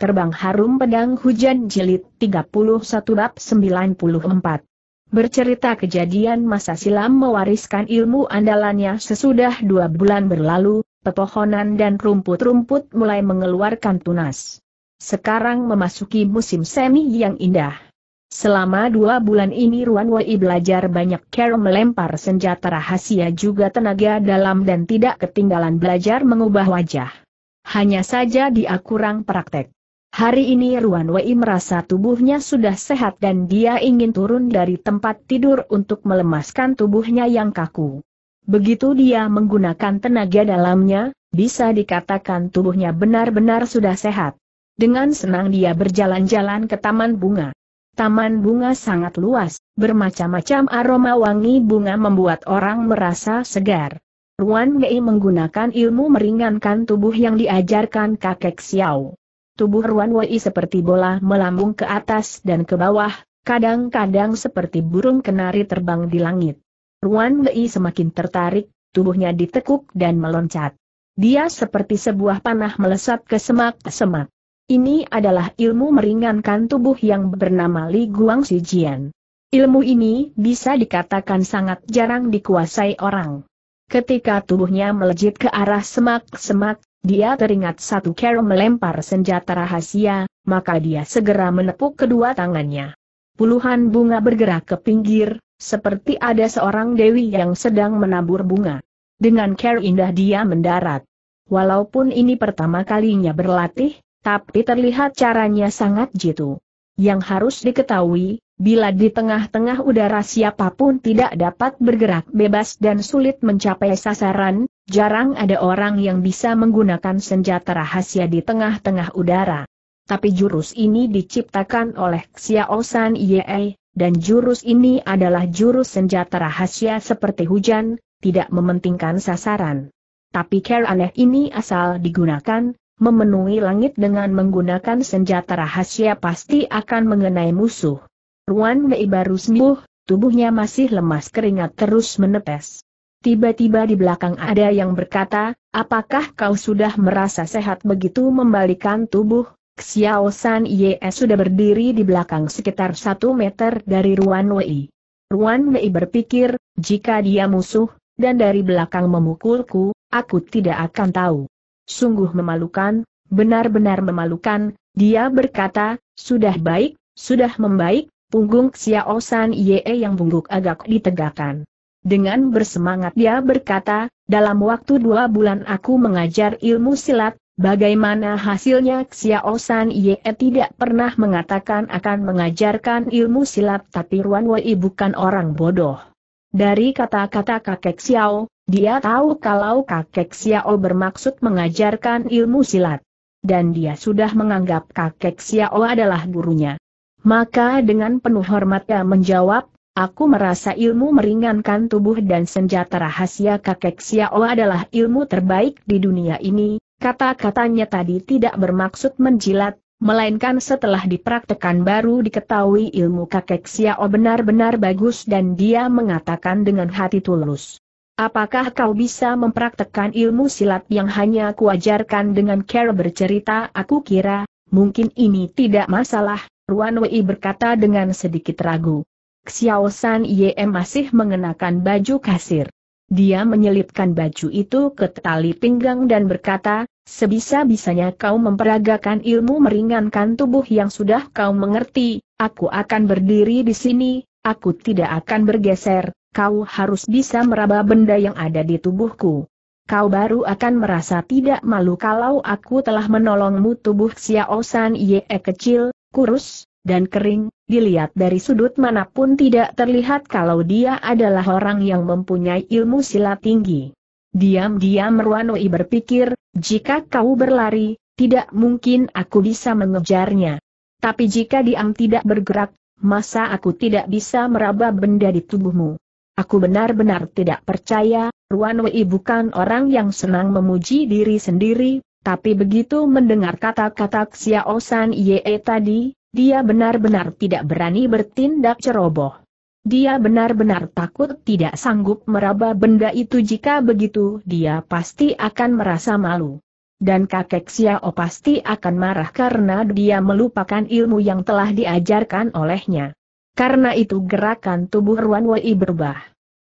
Terbang Harum Pedang Hujan Jilid 31 Bab 94 Bercerita kejadian masa silam mewariskan ilmu andalannya sesudah dua bulan berlalu, pepohonan dan rumput-rumput mulai mengeluarkan tunas. Sekarang memasuki musim semi yang indah. Selama dua bulan ini Ruan Wei belajar banyak cara melempar senjata rahasia juga tenaga dalam dan tidak ketinggalan belajar mengubah wajah. Hanya saja dia kurang praktek. Hari ini Ruan Wei merasa tubuhnya sudah sehat dan dia ingin turun dari tempat tidur untuk melemaskan tubuhnya yang kaku. Begitu dia menggunakan tenaga dalamnya, bisa dikatakan tubuhnya benar-benar sudah sehat. Dengan senang dia berjalan-jalan ke taman bunga. Taman bunga sangat luas, bermacam-macam aroma wangi bunga membuat orang merasa segar. Ruan Wei menggunakan ilmu meringankan tubuh yang diajarkan kakek Xiao. Tubuh Ruan Wei seperti bola melambung ke atas dan ke bawah, kadang-kadang seperti burung kenari terbang di langit. Ruan Wei semakin tertarik, tubuhnya ditekuk dan meloncat. Dia seperti sebuah panah melesat ke semak-semak. Ini adalah ilmu meringankan tubuh yang bernama Li Guang Si Jian. Ilmu ini bisa dikatakan sangat jarang dikuasai orang. Ketika tubuhnya melejit ke arah semak-semak, dia teringat satu Carol melempar senjata rahasia, maka dia segera menepuk kedua tangannya. Puluhan bunga bergerak ke pinggir, seperti ada seorang dewi yang sedang menabur bunga. Dengan care indah dia mendarat. Walaupun ini pertama kalinya berlatih, tapi terlihat caranya sangat jitu. Yang harus diketahui, Bila di tengah-tengah udara siapapun tidak dapat bergerak bebas dan sulit mencapai sasaran, jarang ada orang yang bisa menggunakan senjata rahasia di tengah-tengah udara. Tapi jurus ini diciptakan oleh Xiao San Ye, dan jurus ini adalah jurus senjata rahasia seperti hujan, tidak mementingkan sasaran. Tapi care aneh ini asal digunakan, memenuhi langit dengan menggunakan senjata rahasia pasti akan mengenai musuh. Ruan Mei baru sembuh, tubuhnya masih lemas keringat terus menepes. Tiba-tiba di belakang ada yang berkata, apakah kau sudah merasa sehat begitu membalikan tubuh? Xiao San Ye sudah berdiri di belakang sekitar satu meter dari Ruan Wei. Ruan Wei berpikir, jika dia musuh, dan dari belakang memukulku, aku tidak akan tahu. Sungguh memalukan, benar-benar memalukan, dia berkata, sudah baik, sudah membaik, punggung Xiao San Ye yang bungkuk agak ditegakkan. Dengan bersemangat dia berkata, dalam waktu dua bulan aku mengajar ilmu silat, bagaimana hasilnya Xiao San Ye tidak pernah mengatakan akan mengajarkan ilmu silat tapi Ruan Wei bukan orang bodoh. Dari kata-kata kakek Xiao, dia tahu kalau kakek Xiao bermaksud mengajarkan ilmu silat. Dan dia sudah menganggap kakek Xiao adalah gurunya. Maka dengan penuh hormat ia menjawab, Aku merasa ilmu meringankan tubuh dan senjata rahasia kakek Xiao adalah ilmu terbaik di dunia ini, kata-katanya tadi tidak bermaksud menjilat, melainkan setelah dipraktekan baru diketahui ilmu kakek Xiao benar-benar bagus dan dia mengatakan dengan hati tulus. Apakah kau bisa mempraktekkan ilmu silat yang hanya kuajarkan dengan cara bercerita? Aku kira, mungkin ini tidak masalah, Ruan Wei berkata dengan sedikit ragu. Xiao San Ye masih mengenakan baju kasir. Dia menyelipkan baju itu ke tali pinggang dan berkata, sebisa-bisanya kau memperagakan ilmu meringankan tubuh yang sudah kau mengerti, aku akan berdiri di sini, aku tidak akan bergeser, kau harus bisa meraba benda yang ada di tubuhku. Kau baru akan merasa tidak malu kalau aku telah menolongmu tubuh Xiao San Ye kecil, kurus, dan kering, dilihat dari sudut manapun tidak terlihat kalau dia adalah orang yang mempunyai ilmu silat tinggi. Diam-diam Ruanoi berpikir, jika kau berlari, tidak mungkin aku bisa mengejarnya. Tapi jika diam tidak bergerak, masa aku tidak bisa meraba benda di tubuhmu. Aku benar-benar tidak percaya, Ruanoi bukan orang yang senang memuji diri sendiri, tapi begitu mendengar kata-kata Xiao San Ye tadi, dia benar-benar tidak berani bertindak ceroboh. Dia benar-benar takut tidak sanggup meraba benda itu jika begitu dia pasti akan merasa malu. Dan kakek Xiao pasti akan marah karena dia melupakan ilmu yang telah diajarkan olehnya. Karena itu gerakan tubuh Ruan Wei berubah.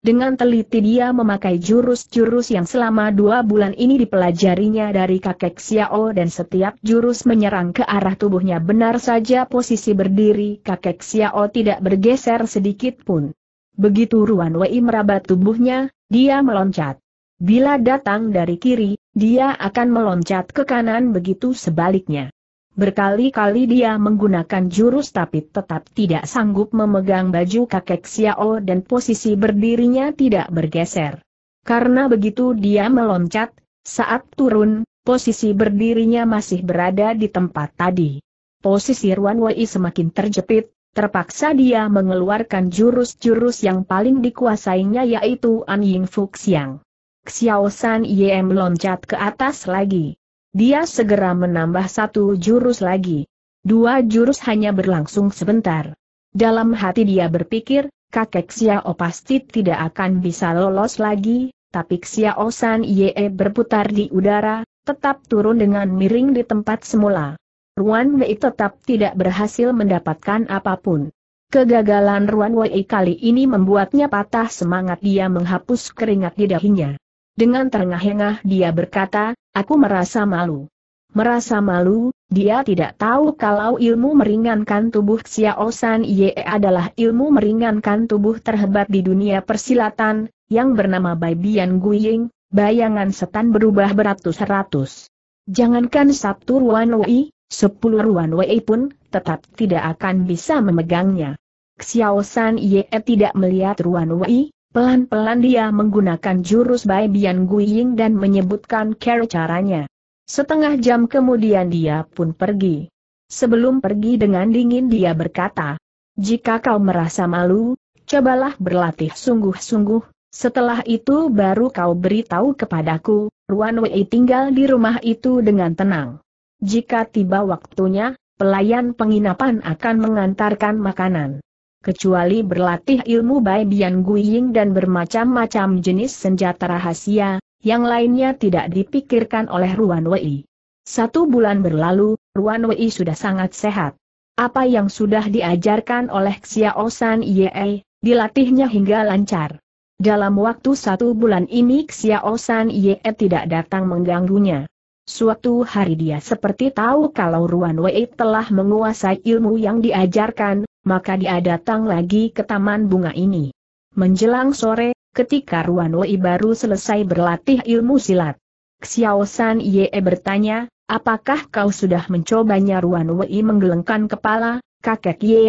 Dengan teliti dia memakai jurus-jurus yang selama dua bulan ini dipelajarinya dari kakek Xiao dan setiap jurus menyerang ke arah tubuhnya benar saja posisi berdiri kakek Xiao tidak bergeser sedikit pun. Begitu Ruan Wei meraba tubuhnya, dia meloncat. Bila datang dari kiri, dia akan meloncat ke kanan begitu sebaliknya. Berkali-kali dia menggunakan jurus tapi tetap tidak sanggup memegang baju kakek Xiao dan posisi berdirinya tidak bergeser. Karena begitu dia meloncat, saat turun, posisi berdirinya masih berada di tempat tadi. Posisi Ruan Wei semakin terjepit, terpaksa dia mengeluarkan jurus-jurus yang paling dikuasainya yaitu An Ying Fu Xiang. Xiao San Ye meloncat ke atas lagi. Dia segera menambah satu jurus lagi. Dua jurus hanya berlangsung sebentar. Dalam hati dia berpikir, kakek Xiao pasti tidak akan bisa lolos lagi, tapi Xiao San Ye berputar di udara, tetap turun dengan miring di tempat semula. Ruan Wei tetap tidak berhasil mendapatkan apapun. Kegagalan Ruan Wei kali ini membuatnya patah semangat dia menghapus keringat di dahinya. Dengan terengah-engah dia berkata, Aku merasa malu. Merasa malu, dia tidak tahu kalau ilmu meringankan tubuh Xiao San Ye adalah ilmu meringankan tubuh terhebat di dunia persilatan, yang bernama Bai Bian Guying, bayangan setan berubah beratus-ratus. Jangankan Sabtu Ruan Wei, sepuluh Ruan Wei pun, tetap tidak akan bisa memegangnya. Xiao San Ye tidak melihat Ruan Wei, Pelan-pelan dia menggunakan jurus Bai Bian Guying dan menyebutkan cara caranya. Setengah jam kemudian dia pun pergi. Sebelum pergi dengan dingin dia berkata, jika kau merasa malu, cobalah berlatih sungguh-sungguh, setelah itu baru kau beritahu kepadaku, Ruan Wei tinggal di rumah itu dengan tenang. Jika tiba waktunya, pelayan penginapan akan mengantarkan makanan kecuali berlatih ilmu Bai Bian Ying dan bermacam-macam jenis senjata rahasia, yang lainnya tidak dipikirkan oleh Ruan Wei. Satu bulan berlalu, Ruan Wei sudah sangat sehat. Apa yang sudah diajarkan oleh Xiao San Ye, dilatihnya hingga lancar. Dalam waktu satu bulan ini Xiao San Ye tidak datang mengganggunya. Suatu hari dia seperti tahu kalau Ruan Wei telah menguasai ilmu yang diajarkan, maka dia datang lagi ke taman bunga ini. Menjelang sore, ketika Ruan Wei baru selesai berlatih ilmu silat. Xiao San Ye bertanya, apakah kau sudah mencobanya Ruan Wei menggelengkan kepala, kakek Ye,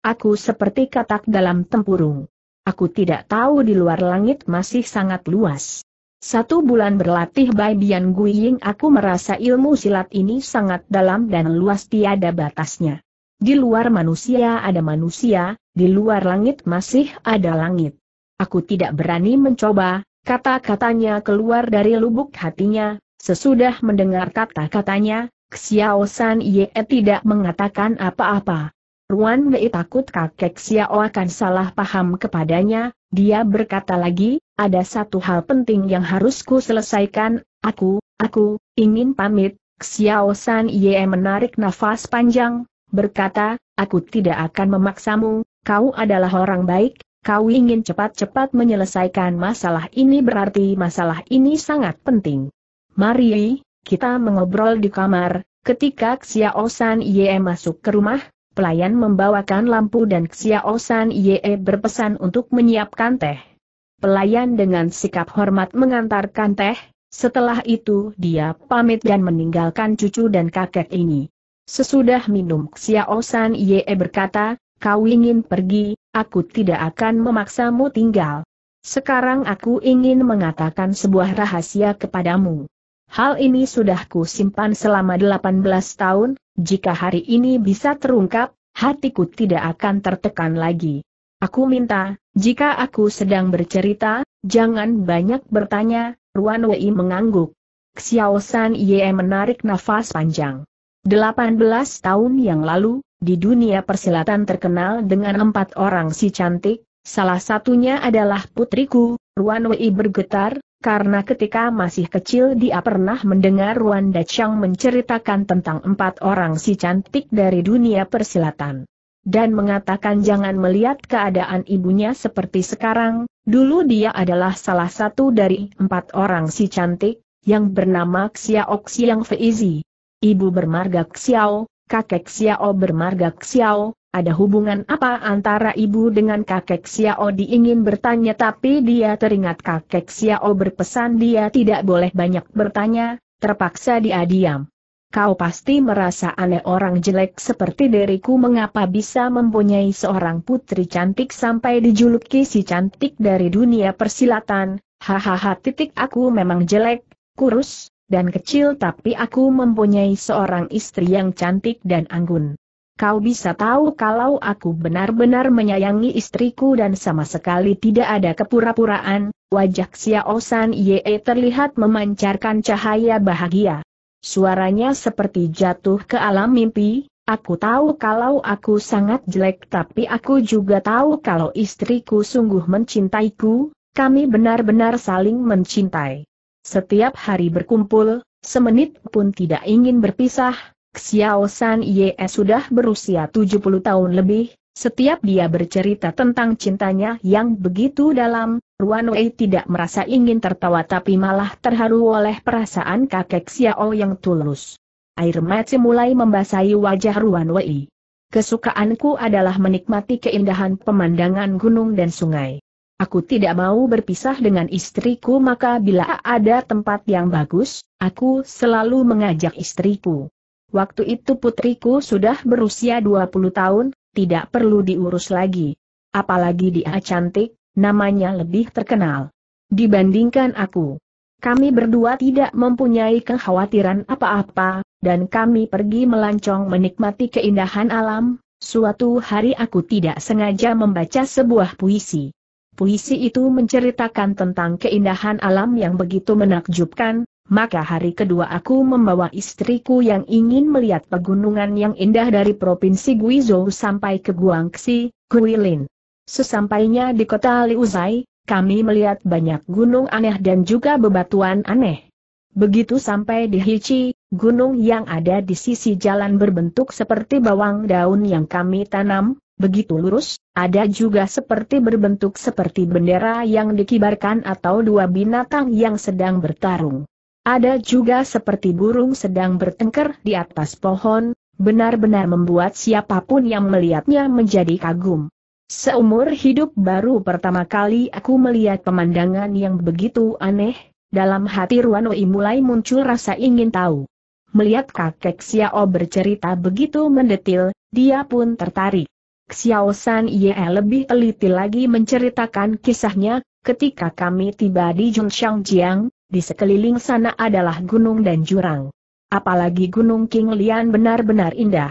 aku seperti katak dalam tempurung. Aku tidak tahu di luar langit masih sangat luas. Satu bulan berlatih Bai Bian Guying aku merasa ilmu silat ini sangat dalam dan luas tiada batasnya. Di luar manusia ada manusia, di luar langit masih ada langit. Aku tidak berani mencoba, kata-katanya keluar dari lubuk hatinya, sesudah mendengar kata-katanya, Xiao San Ye tidak mengatakan apa-apa. Ruan Wei takut kakek Xiao akan salah paham kepadanya, dia berkata lagi, ada satu hal penting yang harus ku selesaikan, aku, aku, ingin pamit, Xiao San Ye menarik nafas panjang, berkata, aku tidak akan memaksamu, kau adalah orang baik, kau ingin cepat-cepat menyelesaikan masalah ini berarti masalah ini sangat penting. Mari, kita mengobrol di kamar, ketika Xiao San Ye masuk ke rumah, pelayan membawakan lampu dan Xiao San Ye berpesan untuk menyiapkan teh. Pelayan dengan sikap hormat mengantarkan teh, setelah itu dia pamit dan meninggalkan cucu dan kakek ini. Sesudah minum Xiao Xiaosan Ye berkata, kau ingin pergi, aku tidak akan memaksamu tinggal. Sekarang aku ingin mengatakan sebuah rahasia kepadamu. Hal ini sudah ku simpan selama 18 tahun, jika hari ini bisa terungkap, hatiku tidak akan tertekan lagi. Aku minta, jika aku sedang bercerita, jangan banyak bertanya, Ruan Wei mengangguk. Xiao Xiaosan Ye menarik nafas panjang. 18 tahun yang lalu, di dunia persilatan terkenal dengan empat orang si cantik, salah satunya adalah putriku, Ruan Wei bergetar, karena ketika masih kecil dia pernah mendengar Ruan Dachang menceritakan tentang empat orang si cantik dari dunia persilatan. Dan mengatakan jangan melihat keadaan ibunya seperti sekarang, dulu dia adalah salah satu dari empat orang si cantik, yang bernama Xiaoxi Xiang Feizi. Ibu bermarga Xiao, kakek Xiao bermarga Xiao, ada hubungan apa antara ibu dengan kakek Xiao diingin bertanya tapi dia teringat kakek Xiao berpesan dia tidak boleh banyak bertanya, terpaksa dia diam. Kau pasti merasa aneh orang jelek seperti diriku mengapa bisa mempunyai seorang putri cantik sampai dijuluki si cantik dari dunia persilatan, hahaha titik aku memang jelek, kurus, dan kecil tapi aku mempunyai seorang istri yang cantik dan anggun. Kau bisa tahu kalau aku benar-benar menyayangi istriku dan sama sekali tidak ada kepura-puraan, wajah Xiao San Ye terlihat memancarkan cahaya bahagia. Suaranya seperti jatuh ke alam mimpi, Aku tahu kalau aku sangat jelek tapi aku juga tahu kalau istriku sungguh mencintaiku, kami benar-benar saling mencintai. Setiap hari berkumpul, semenit pun tidak ingin berpisah, Xiao San Ye sudah berusia 70 tahun lebih, setiap dia bercerita tentang cintanya yang begitu dalam, Ruan Wei tidak merasa ingin tertawa tapi malah terharu oleh perasaan kakek Xiao yang tulus. Air mata mulai membasahi wajah Ruan Wei. Kesukaanku adalah menikmati keindahan pemandangan gunung dan sungai. Aku tidak mau berpisah dengan istriku maka bila ada tempat yang bagus, aku selalu mengajak istriku. Waktu itu putriku sudah berusia 20 tahun, tidak perlu diurus lagi. Apalagi dia cantik, namanya lebih terkenal. Dibandingkan aku, kami berdua tidak mempunyai kekhawatiran apa-apa, dan kami pergi melancong menikmati keindahan alam. Suatu hari aku tidak sengaja membaca sebuah puisi. Puisi itu menceritakan tentang keindahan alam yang begitu menakjubkan, maka hari kedua aku membawa istriku yang ingin melihat pegunungan yang indah dari Provinsi Guizhou sampai ke Guangxi, Guilin. Sesampainya di kota Liuzai, kami melihat banyak gunung aneh dan juga bebatuan aneh. Begitu sampai di Hichi, gunung yang ada di sisi jalan berbentuk seperti bawang daun yang kami tanam, begitu lurus, ada juga seperti berbentuk seperti bendera yang dikibarkan atau dua binatang yang sedang bertarung. Ada juga seperti burung sedang bertengkar di atas pohon, benar-benar membuat siapapun yang melihatnya menjadi kagum. Seumur hidup baru pertama kali aku melihat pemandangan yang begitu aneh, dalam hati Ruanoi mulai muncul rasa ingin tahu. Melihat kakek Xiao bercerita begitu mendetil, dia pun tertarik. Xiao San Ye lebih teliti lagi menceritakan kisahnya, ketika kami tiba di Jiang, di sekeliling sana adalah gunung dan jurang. Apalagi Gunung King Lian benar-benar indah.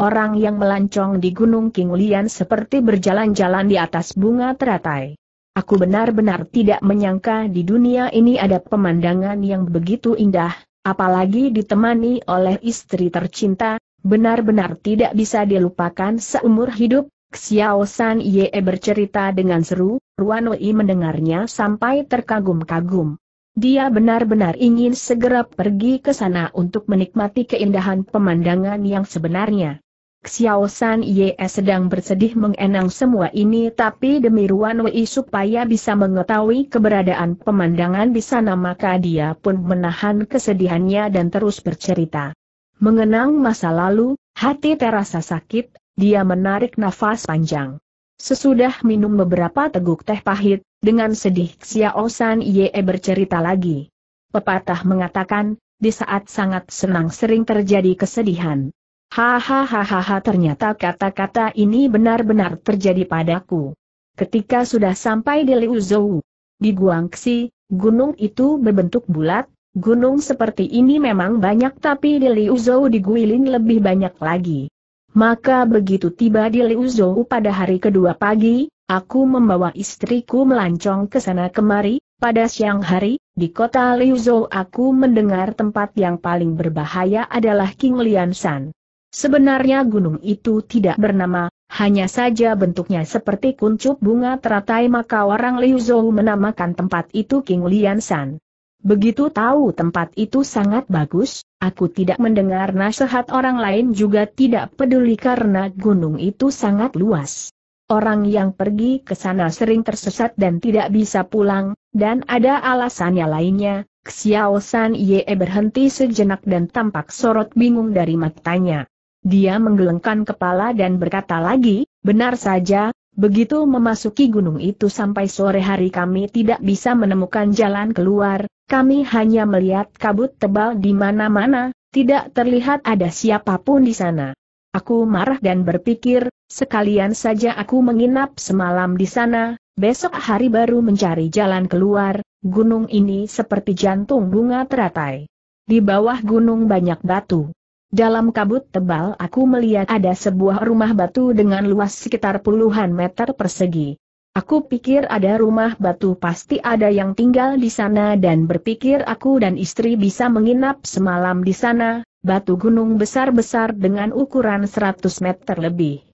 Orang yang melancong di Gunung King Lian seperti berjalan-jalan di atas bunga teratai. Aku benar-benar tidak menyangka di dunia ini ada pemandangan yang begitu indah, apalagi ditemani oleh istri tercinta, Benar-benar tidak bisa dilupakan seumur hidup, Xiao San Ye bercerita dengan seru, Ruan Wei mendengarnya sampai terkagum-kagum. Dia benar-benar ingin segera pergi ke sana untuk menikmati keindahan pemandangan yang sebenarnya. Xiao San Ye sedang bersedih mengenang semua ini tapi demi Ruan Wei supaya bisa mengetahui keberadaan pemandangan di sana maka dia pun menahan kesedihannya dan terus bercerita. Mengenang masa lalu, hati terasa sakit, dia menarik nafas panjang. Sesudah minum beberapa teguk teh pahit, dengan sedih Xiao San Ye bercerita lagi. Pepatah mengatakan, di saat sangat senang sering terjadi kesedihan. Hahaha ternyata kata-kata ini benar-benar terjadi padaku. Ketika sudah sampai di Liuzhou, di Guangxi, gunung itu berbentuk bulat, Gunung seperti ini memang banyak tapi di Liu Zhou di Guilin lebih banyak lagi. Maka begitu tiba di Liu Zhou pada hari kedua pagi, aku membawa istriku melancong ke sana kemari, pada siang hari, di kota Liu Zhou aku mendengar tempat yang paling berbahaya adalah King Liansan. Sebenarnya gunung itu tidak bernama, hanya saja bentuknya seperti kuncup bunga teratai maka orang Liu Zhou menamakan tempat itu King Liansan. Begitu tahu tempat itu sangat bagus, aku tidak mendengar nasihat orang lain juga tidak peduli karena gunung itu sangat luas. Orang yang pergi ke sana sering tersesat dan tidak bisa pulang, dan ada alasannya lainnya, Xiao San Ye berhenti sejenak dan tampak sorot bingung dari matanya. Dia menggelengkan kepala dan berkata lagi, benar saja, Begitu memasuki gunung itu sampai sore hari kami tidak bisa menemukan jalan keluar, kami hanya melihat kabut tebal di mana-mana, tidak terlihat ada siapapun di sana. Aku marah dan berpikir, sekalian saja aku menginap semalam di sana, besok hari baru mencari jalan keluar, gunung ini seperti jantung bunga teratai. Di bawah gunung banyak batu. Dalam kabut tebal aku melihat ada sebuah rumah batu dengan luas sekitar puluhan meter persegi. Aku pikir ada rumah batu pasti ada yang tinggal di sana dan berpikir aku dan istri bisa menginap semalam di sana, batu gunung besar-besar dengan ukuran 100 meter lebih.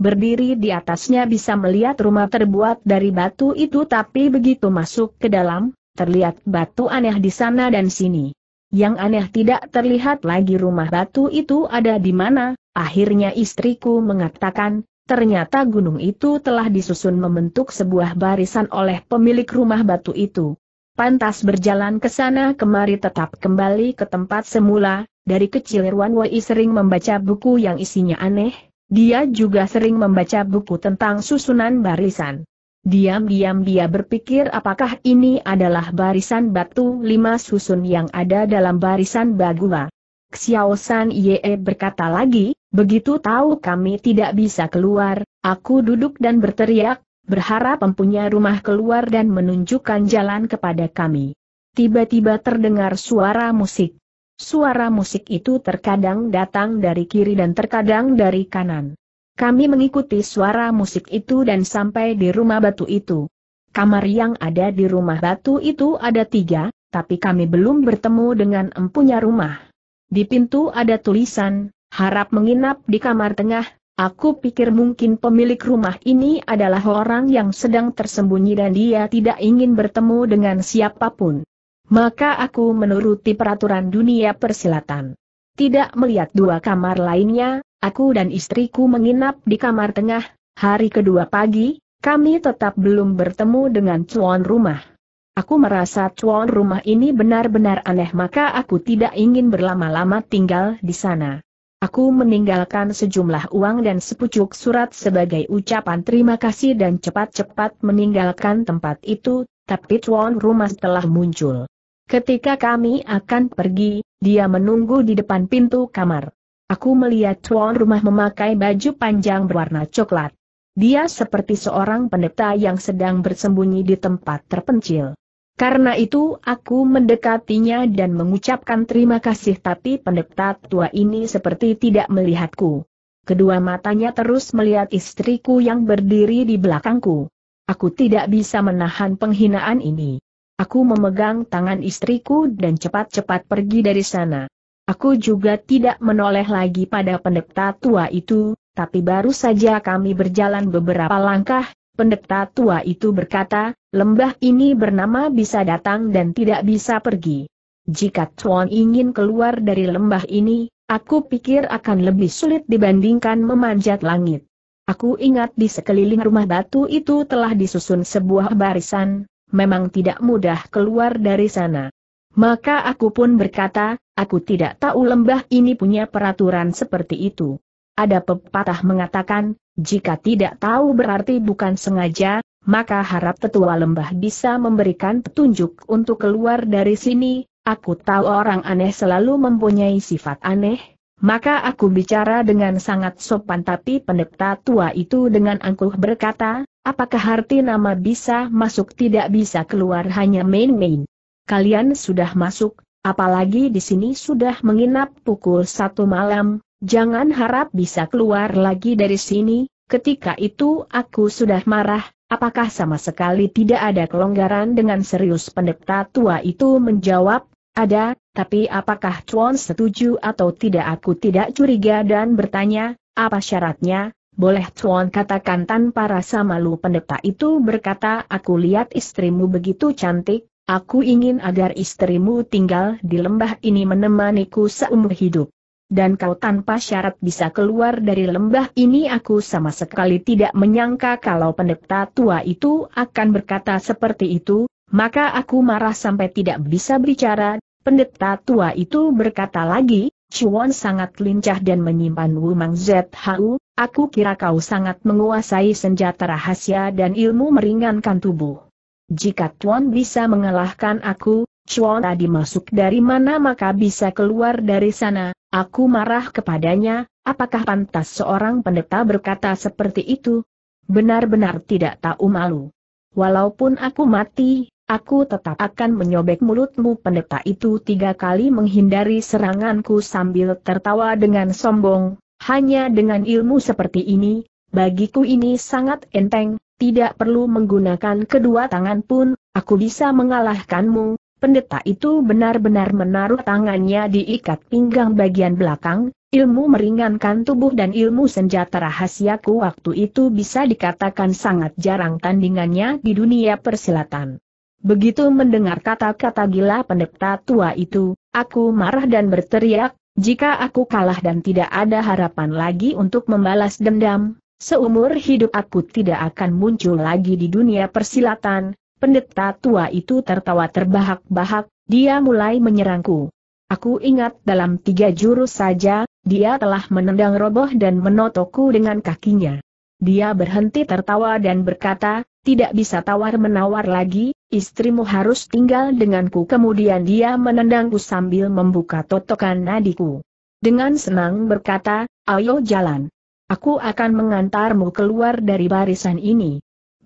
Berdiri di atasnya bisa melihat rumah terbuat dari batu itu tapi begitu masuk ke dalam, terlihat batu aneh di sana dan sini. Yang aneh tidak terlihat lagi rumah batu itu ada di mana, akhirnya istriku mengatakan, Ternyata gunung itu telah disusun membentuk sebuah barisan oleh pemilik rumah batu itu. Pantas berjalan ke sana kemari tetap kembali ke tempat semula, dari kecil Irwan Wai sering membaca buku yang isinya aneh, dia juga sering membaca buku tentang susunan barisan. Diam-diam dia berpikir apakah ini adalah barisan batu lima susun yang ada dalam barisan Bagua. Xiao San Ye berkata lagi, Begitu tahu kami tidak bisa keluar, aku duduk dan berteriak, berharap empunya rumah keluar dan menunjukkan jalan kepada kami. Tiba-tiba terdengar suara musik. Suara musik itu terkadang datang dari kiri dan terkadang dari kanan. Kami mengikuti suara musik itu dan sampai di rumah batu itu. Kamar yang ada di rumah batu itu ada tiga, tapi kami belum bertemu dengan empunya rumah. Di pintu ada tulisan, harap menginap di kamar tengah, Aku pikir mungkin pemilik rumah ini adalah orang yang sedang tersembunyi dan dia tidak ingin bertemu dengan siapapun. Maka aku menuruti peraturan dunia persilatan. Tidak melihat dua kamar lainnya, aku dan istriku menginap di kamar tengah, hari kedua pagi, kami tetap belum bertemu dengan cuan rumah. Aku merasa cuan rumah ini benar-benar aneh maka aku tidak ingin berlama-lama tinggal di sana. Aku meninggalkan sejumlah uang dan sepucuk surat sebagai ucapan terima kasih dan cepat-cepat meninggalkan tempat itu, tapi tuan rumah telah muncul. Ketika kami akan pergi, dia menunggu di depan pintu kamar. Aku melihat tuan rumah memakai baju panjang berwarna coklat. Dia seperti seorang pendeta yang sedang bersembunyi di tempat terpencil. Karena itu aku mendekatinya dan mengucapkan terima kasih tapi pendeta tua ini seperti tidak melihatku. Kedua matanya terus melihat istriku yang berdiri di belakangku. Aku tidak bisa menahan penghinaan ini. Aku memegang tangan istriku dan cepat-cepat pergi dari sana. Aku juga tidak menoleh lagi pada pendeta tua itu, tapi baru saja kami berjalan beberapa langkah, pendeta tua itu berkata, Lembah ini bernama bisa datang dan tidak bisa pergi. Jika Tuan ingin keluar dari lembah ini, aku pikir akan lebih sulit dibandingkan memanjat langit. Aku ingat di sekeliling rumah batu itu telah disusun sebuah barisan, memang tidak mudah keluar dari sana. Maka aku pun berkata, aku tidak tahu lembah ini punya peraturan seperti itu. Ada pepatah mengatakan, jika tidak tahu berarti bukan sengaja, maka harap tetua lembah bisa memberikan petunjuk untuk keluar dari sini, aku tahu orang aneh selalu mempunyai sifat aneh, maka aku bicara dengan sangat sopan tapi pendeta tua itu dengan angkuh berkata, apakah arti nama bisa masuk tidak bisa keluar hanya main-main. Kalian sudah masuk, apalagi di sini sudah menginap pukul satu malam, jangan harap bisa keluar lagi dari sini, ketika itu aku sudah marah, Apakah sama sekali tidak ada kelonggaran dengan serius pendeta tua itu menjawab, ada, tapi apakah Chuan setuju atau tidak aku tidak curiga dan bertanya, apa syaratnya, boleh Chuan katakan tanpa rasa malu Pendeta itu berkata aku lihat istrimu begitu cantik, aku ingin agar istrimu tinggal di lembah ini menemaniku seumur hidup dan kau tanpa syarat bisa keluar dari lembah ini aku sama sekali tidak menyangka kalau pendeta tua itu akan berkata seperti itu, maka aku marah sampai tidak bisa bicara. pendeta tua itu berkata lagi, Chuan sangat lincah dan menyimpan Wumang ZHU, aku kira kau sangat menguasai senjata rahasia dan ilmu meringankan tubuh. Jika Tuan bisa mengalahkan aku, Chuan tadi masuk dari mana maka bisa keluar dari sana, aku marah kepadanya, apakah pantas seorang pendeta berkata seperti itu? Benar-benar tidak tahu malu. Walaupun aku mati, Aku tetap akan menyobek mulutmu pendeta itu tiga kali menghindari seranganku sambil tertawa dengan sombong, hanya dengan ilmu seperti ini, bagiku ini sangat enteng, tidak perlu menggunakan kedua tangan pun, aku bisa mengalahkanmu, Pendeta itu benar-benar menaruh tangannya diikat pinggang bagian belakang, ilmu meringankan tubuh dan ilmu senjata rahasiaku waktu itu bisa dikatakan sangat jarang tandingannya di dunia persilatan. Begitu mendengar kata-kata gila pendeta tua itu, aku marah dan berteriak, jika aku kalah dan tidak ada harapan lagi untuk membalas dendam, seumur hidup aku tidak akan muncul lagi di dunia persilatan, Pendeta tua itu tertawa terbahak-bahak, dia mulai menyerangku. Aku ingat dalam tiga jurus saja, dia telah menendang roboh dan menotokku dengan kakinya. Dia berhenti tertawa dan berkata, tidak bisa tawar-menawar lagi, istrimu harus tinggal denganku. Kemudian dia menendangku sambil membuka totokan nadiku. Dengan senang berkata, ayo jalan. Aku akan mengantarmu keluar dari barisan ini.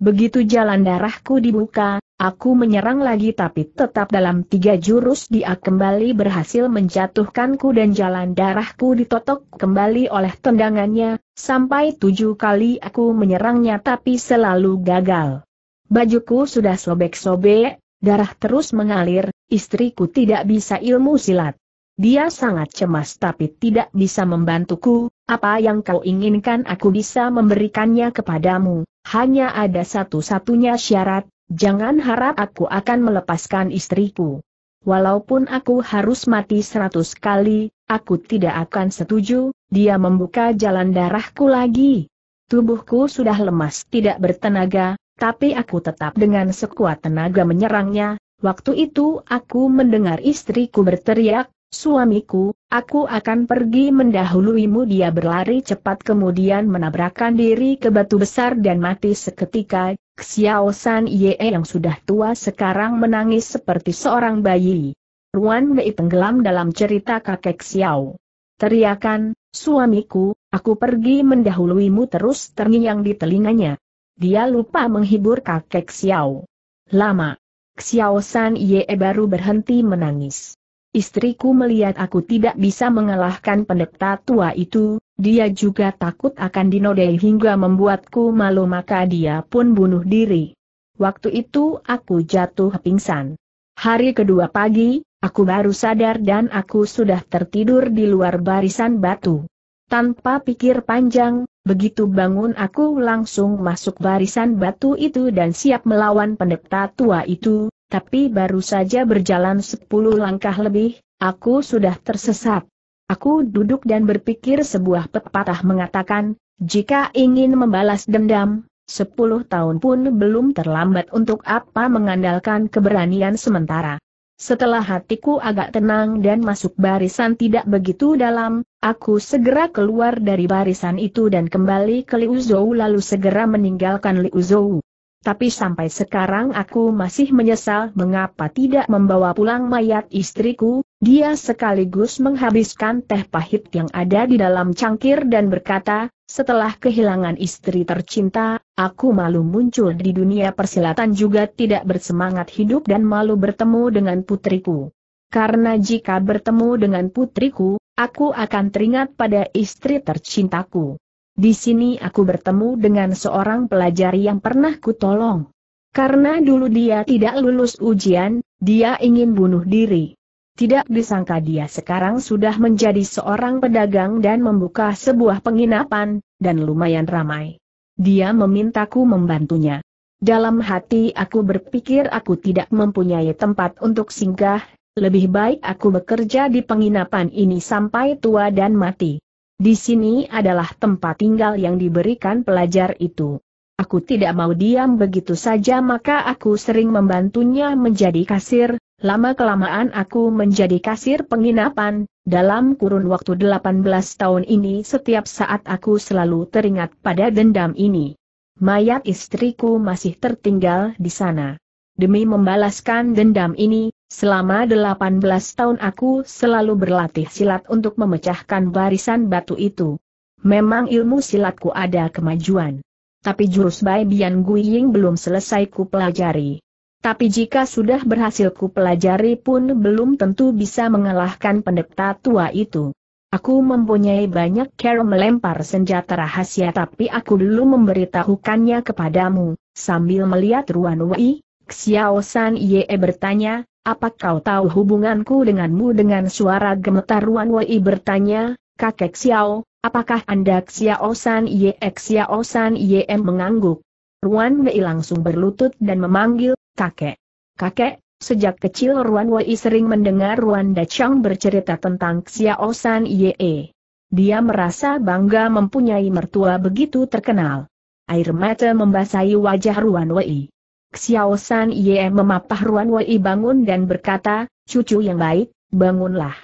Begitu jalan darahku dibuka, aku menyerang lagi tapi tetap dalam tiga jurus dia kembali berhasil menjatuhkanku dan jalan darahku ditotok kembali oleh tendangannya, sampai tujuh kali aku menyerangnya tapi selalu gagal. Bajuku sudah sobek-sobek, darah terus mengalir, istriku tidak bisa ilmu silat. Dia sangat cemas tapi tidak bisa membantuku, apa yang kau inginkan aku bisa memberikannya kepadamu, hanya ada satu-satunya syarat, jangan harap aku akan melepaskan istriku. Walaupun aku harus mati seratus kali, aku tidak akan setuju, dia membuka jalan darahku lagi. Tubuhku sudah lemas tidak bertenaga, tapi aku tetap dengan sekuat tenaga menyerangnya, waktu itu aku mendengar istriku berteriak, Suamiku, aku akan pergi mendahuluimu dia berlari cepat kemudian menabrakkan diri ke batu besar dan mati seketika, Xiao San Ye yang sudah tua sekarang menangis seperti seorang bayi. Ruan Mei tenggelam dalam cerita kakek Xiao. Teriakan, suamiku, aku pergi mendahuluimu terus terngiang di telinganya. Dia lupa menghibur kakek Xiao. Lama. Xiao San Ye baru berhenti menangis. Istriku melihat aku tidak bisa mengalahkan pendeta tua itu, dia juga takut akan dinodai hingga membuatku malu maka dia pun bunuh diri. Waktu itu aku jatuh pingsan. Hari kedua pagi, aku baru sadar dan aku sudah tertidur di luar barisan batu. Tanpa pikir panjang, begitu bangun aku langsung masuk barisan batu itu dan siap melawan pendeta tua itu, tapi baru saja berjalan sepuluh langkah lebih, aku sudah tersesat. Aku duduk dan berpikir sebuah pepatah mengatakan, jika ingin membalas dendam, sepuluh tahun pun belum terlambat untuk apa mengandalkan keberanian sementara. Setelah hatiku agak tenang dan masuk barisan tidak begitu dalam, aku segera keluar dari barisan itu dan kembali ke Liuzhou lalu segera meninggalkan Liuzhou tapi sampai sekarang aku masih menyesal mengapa tidak membawa pulang mayat istriku, dia sekaligus menghabiskan teh pahit yang ada di dalam cangkir dan berkata, setelah kehilangan istri tercinta, aku malu muncul di dunia persilatan juga tidak bersemangat hidup dan malu bertemu dengan putriku. Karena jika bertemu dengan putriku, aku akan teringat pada istri tercintaku. Di sini aku bertemu dengan seorang pelajar yang pernah kutolong. Karena dulu dia tidak lulus ujian, dia ingin bunuh diri. Tidak disangka dia sekarang sudah menjadi seorang pedagang dan membuka sebuah penginapan, dan lumayan ramai. Dia memintaku membantunya. Dalam hati aku berpikir aku tidak mempunyai tempat untuk singgah, lebih baik aku bekerja di penginapan ini sampai tua dan mati. Di sini adalah tempat tinggal yang diberikan pelajar itu. Aku tidak mau diam begitu saja maka aku sering membantunya menjadi kasir, lama-kelamaan aku menjadi kasir penginapan, dalam kurun waktu 18 tahun ini setiap saat aku selalu teringat pada dendam ini. Mayat istriku masih tertinggal di sana. Demi membalaskan dendam ini, Selama 18 tahun aku selalu berlatih silat untuk memecahkan barisan batu itu. Memang ilmu silatku ada kemajuan. Tapi jurus Bai Bian Ying belum selesai ku pelajari. Tapi jika sudah berhasil ku pelajari pun belum tentu bisa mengalahkan pendeta tua itu. Aku mempunyai banyak cara melempar senjata rahasia tapi aku dulu memberitahukannya kepadamu, sambil melihat Ruan Wei, Xiao San Ye bertanya, apa kau tahu hubunganku denganmu dengan suara gemetar Wan Wei bertanya, kakek Xiao, apakah anda Xiao San Ye Xiao San Ye mengangguk? Ruan Wei langsung berlutut dan memanggil, kakek. Kakek, sejak kecil Ruan Wei sering mendengar Ruan Dachang bercerita tentang Xiao San Ye. Dia merasa bangga mempunyai mertua begitu terkenal. Air mata membasahi wajah Ruan Wei. Xiao San Ye memapah Ruan Wei bangun dan berkata, cucu yang baik, bangunlah.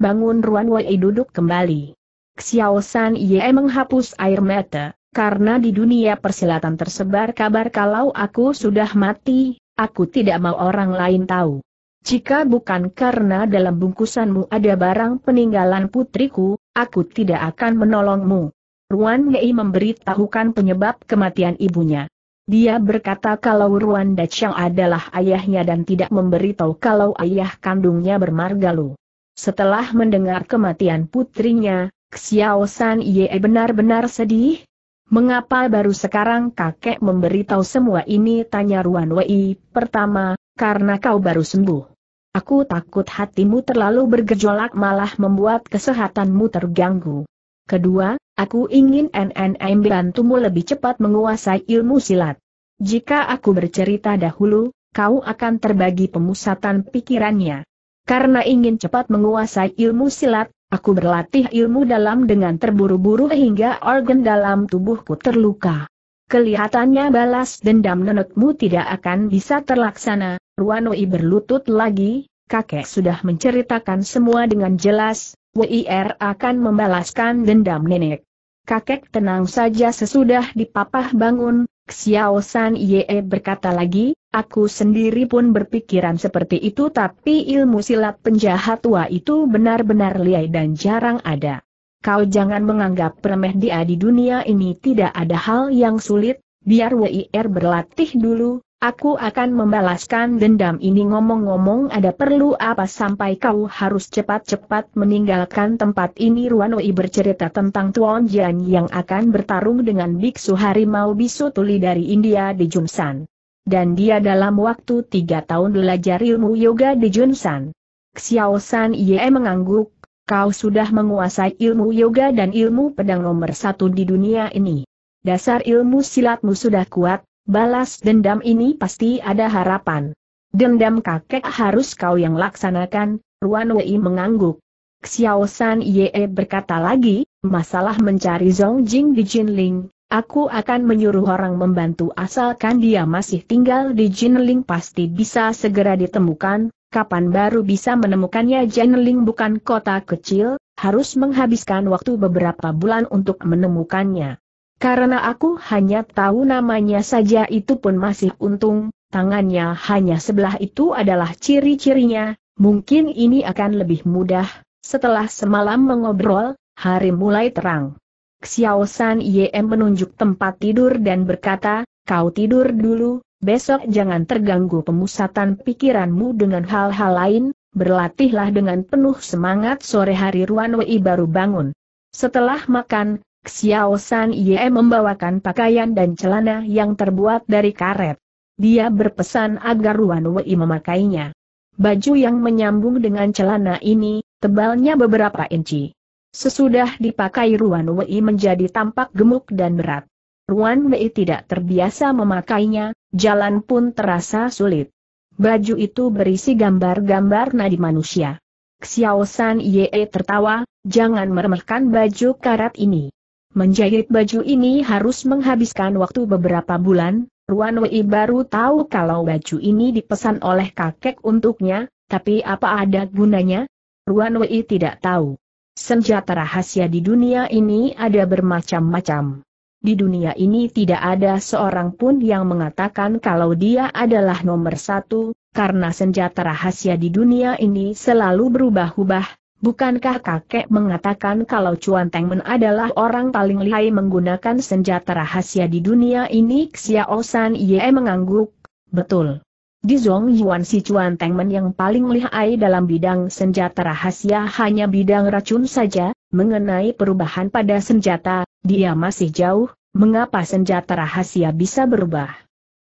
Bangun Ruan Wei duduk kembali. Xiao San Ye menghapus air mata, karena di dunia persilatan tersebar kabar kalau aku sudah mati, aku tidak mau orang lain tahu. Jika bukan karena dalam bungkusanmu ada barang peninggalan putriku, aku tidak akan menolongmu. Ruan Wei memberitahukan penyebab kematian ibunya. Dia berkata kalau Ruan Dachang adalah ayahnya dan tidak memberitahu kalau ayah kandungnya bermargalu. Setelah mendengar kematian putrinya, Xiao San Ye benar-benar sedih? Mengapa baru sekarang kakek memberitahu semua ini? Tanya Ruan Wei, pertama, karena kau baru sembuh. Aku takut hatimu terlalu bergejolak malah membuat kesehatanmu terganggu. Kedua, aku ingin NNM bantumu lebih cepat menguasai ilmu silat. Jika aku bercerita dahulu, kau akan terbagi pemusatan pikirannya. Karena ingin cepat menguasai ilmu silat, aku berlatih ilmu dalam dengan terburu-buru hingga organ dalam tubuhku terluka. Kelihatannya balas dendam nenekmu tidak akan bisa terlaksana, Ruanoi berlutut lagi, kakek sudah menceritakan semua dengan jelas, WIR er akan membalaskan dendam nenek. Kakek tenang saja sesudah dipapah bangun, Xiao San Ye berkata lagi, aku sendiri pun berpikiran seperti itu tapi ilmu silat penjahat tua itu benar-benar liai dan jarang ada. Kau jangan menganggap remeh dia di dunia ini tidak ada hal yang sulit, biar WIR er berlatih dulu, Aku akan membalaskan dendam ini ngomong-ngomong ada perlu apa sampai kau harus cepat-cepat meninggalkan tempat ini Ruanoi bercerita tentang Tuan Jian yang akan bertarung dengan biksu harimau bisu tuli dari India di Junsan. Dan dia dalam waktu tiga tahun belajar ilmu yoga di Junsan. Xiao San Ye mengangguk, kau sudah menguasai ilmu yoga dan ilmu pedang nomor satu di dunia ini. Dasar ilmu silatmu sudah kuat, Balas dendam ini pasti ada harapan. Dendam kakek harus kau yang laksanakan, Ruan Wei mengangguk. Xiao San Ye berkata lagi, masalah mencari Zong Jing di Jinling, aku akan menyuruh orang membantu asalkan dia masih tinggal di Jinling pasti bisa segera ditemukan, kapan baru bisa menemukannya Jinling bukan kota kecil, harus menghabiskan waktu beberapa bulan untuk menemukannya. Karena aku hanya tahu namanya saja itu pun masih untung, tangannya hanya sebelah itu adalah ciri-cirinya, mungkin ini akan lebih mudah. Setelah semalam mengobrol, hari mulai terang. Xiao San YM menunjuk tempat tidur dan berkata, kau tidur dulu, besok jangan terganggu pemusatan pikiranmu dengan hal-hal lain, berlatihlah dengan penuh semangat sore hari Ruan Wei baru bangun. Setelah makan, Xiao San Ye membawakan pakaian dan celana yang terbuat dari karet. Dia berpesan agar Wan Wei memakainya. Baju yang menyambung dengan celana ini, tebalnya beberapa inci. Sesudah dipakai Ruan Wei menjadi tampak gemuk dan berat. Ruan Wei tidak terbiasa memakainya, jalan pun terasa sulit. Baju itu berisi gambar-gambar nadi manusia. Xiao San Ye tertawa, jangan meremehkan baju karat ini. Menjahit baju ini harus menghabiskan waktu beberapa bulan, Ruan Wei baru tahu kalau baju ini dipesan oleh kakek untuknya, tapi apa ada gunanya? Ruan Wei tidak tahu. Senjata rahasia di dunia ini ada bermacam-macam. Di dunia ini tidak ada seorang pun yang mengatakan kalau dia adalah nomor satu, karena senjata rahasia di dunia ini selalu berubah-ubah, Bukankah kakek mengatakan kalau Chuan Tengmen adalah orang paling lihai menggunakan senjata rahasia di dunia ini? Xiao San Ye mengangguk. Betul. Di Zhong Yuan si Chuan Tengmen yang paling lihai dalam bidang senjata rahasia hanya bidang racun saja, mengenai perubahan pada senjata, dia masih jauh, mengapa senjata rahasia bisa berubah?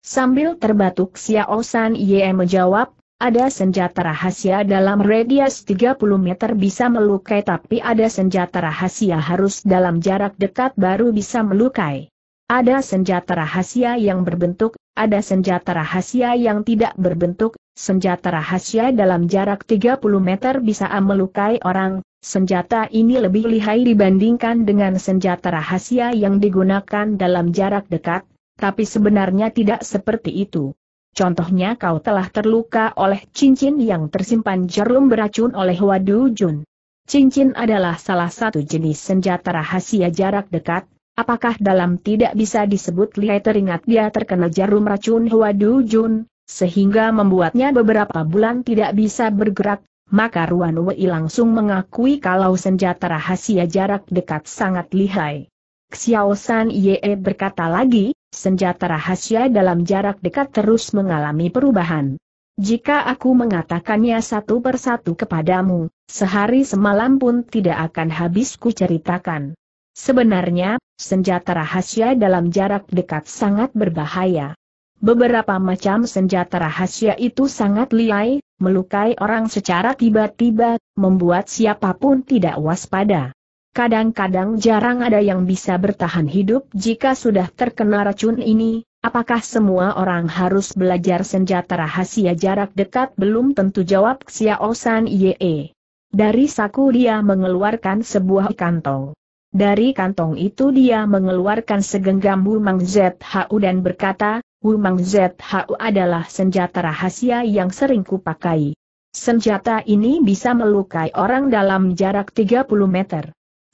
Sambil terbatuk Xiao San Ye menjawab, ada senjata rahasia dalam radius 30 meter bisa melukai tapi ada senjata rahasia harus dalam jarak dekat baru bisa melukai. Ada senjata rahasia yang berbentuk, ada senjata rahasia yang tidak berbentuk, senjata rahasia dalam jarak 30 meter bisa melukai orang, senjata ini lebih lihai dibandingkan dengan senjata rahasia yang digunakan dalam jarak dekat, tapi sebenarnya tidak seperti itu. Contohnya kau telah terluka oleh cincin yang tersimpan jarum beracun oleh Wadu Jun. Cincin adalah salah satu jenis senjata rahasia jarak dekat, apakah dalam tidak bisa disebut lihai teringat dia terkena jarum racun Wadu Jun, sehingga membuatnya beberapa bulan tidak bisa bergerak, maka Ruan Wei langsung mengakui kalau senjata rahasia jarak dekat sangat lihai. Xiao San Ye berkata lagi, senjata rahasia dalam jarak dekat terus mengalami perubahan. Jika aku mengatakannya satu persatu kepadamu, sehari semalam pun tidak akan habis ku ceritakan. Sebenarnya, senjata rahasia dalam jarak dekat sangat berbahaya. Beberapa macam senjata rahasia itu sangat liai, melukai orang secara tiba-tiba, membuat siapapun tidak waspada. Kadang-kadang jarang ada yang bisa bertahan hidup jika sudah terkena racun ini, apakah semua orang harus belajar senjata rahasia jarak dekat belum tentu jawab Xiao San Ye. Dari saku dia mengeluarkan sebuah kantong. Dari kantong itu dia mengeluarkan segenggam Wu Wumang ZHU dan berkata, Wu Wumang ZHU adalah senjata rahasia yang sering kupakai. Senjata ini bisa melukai orang dalam jarak 30 meter.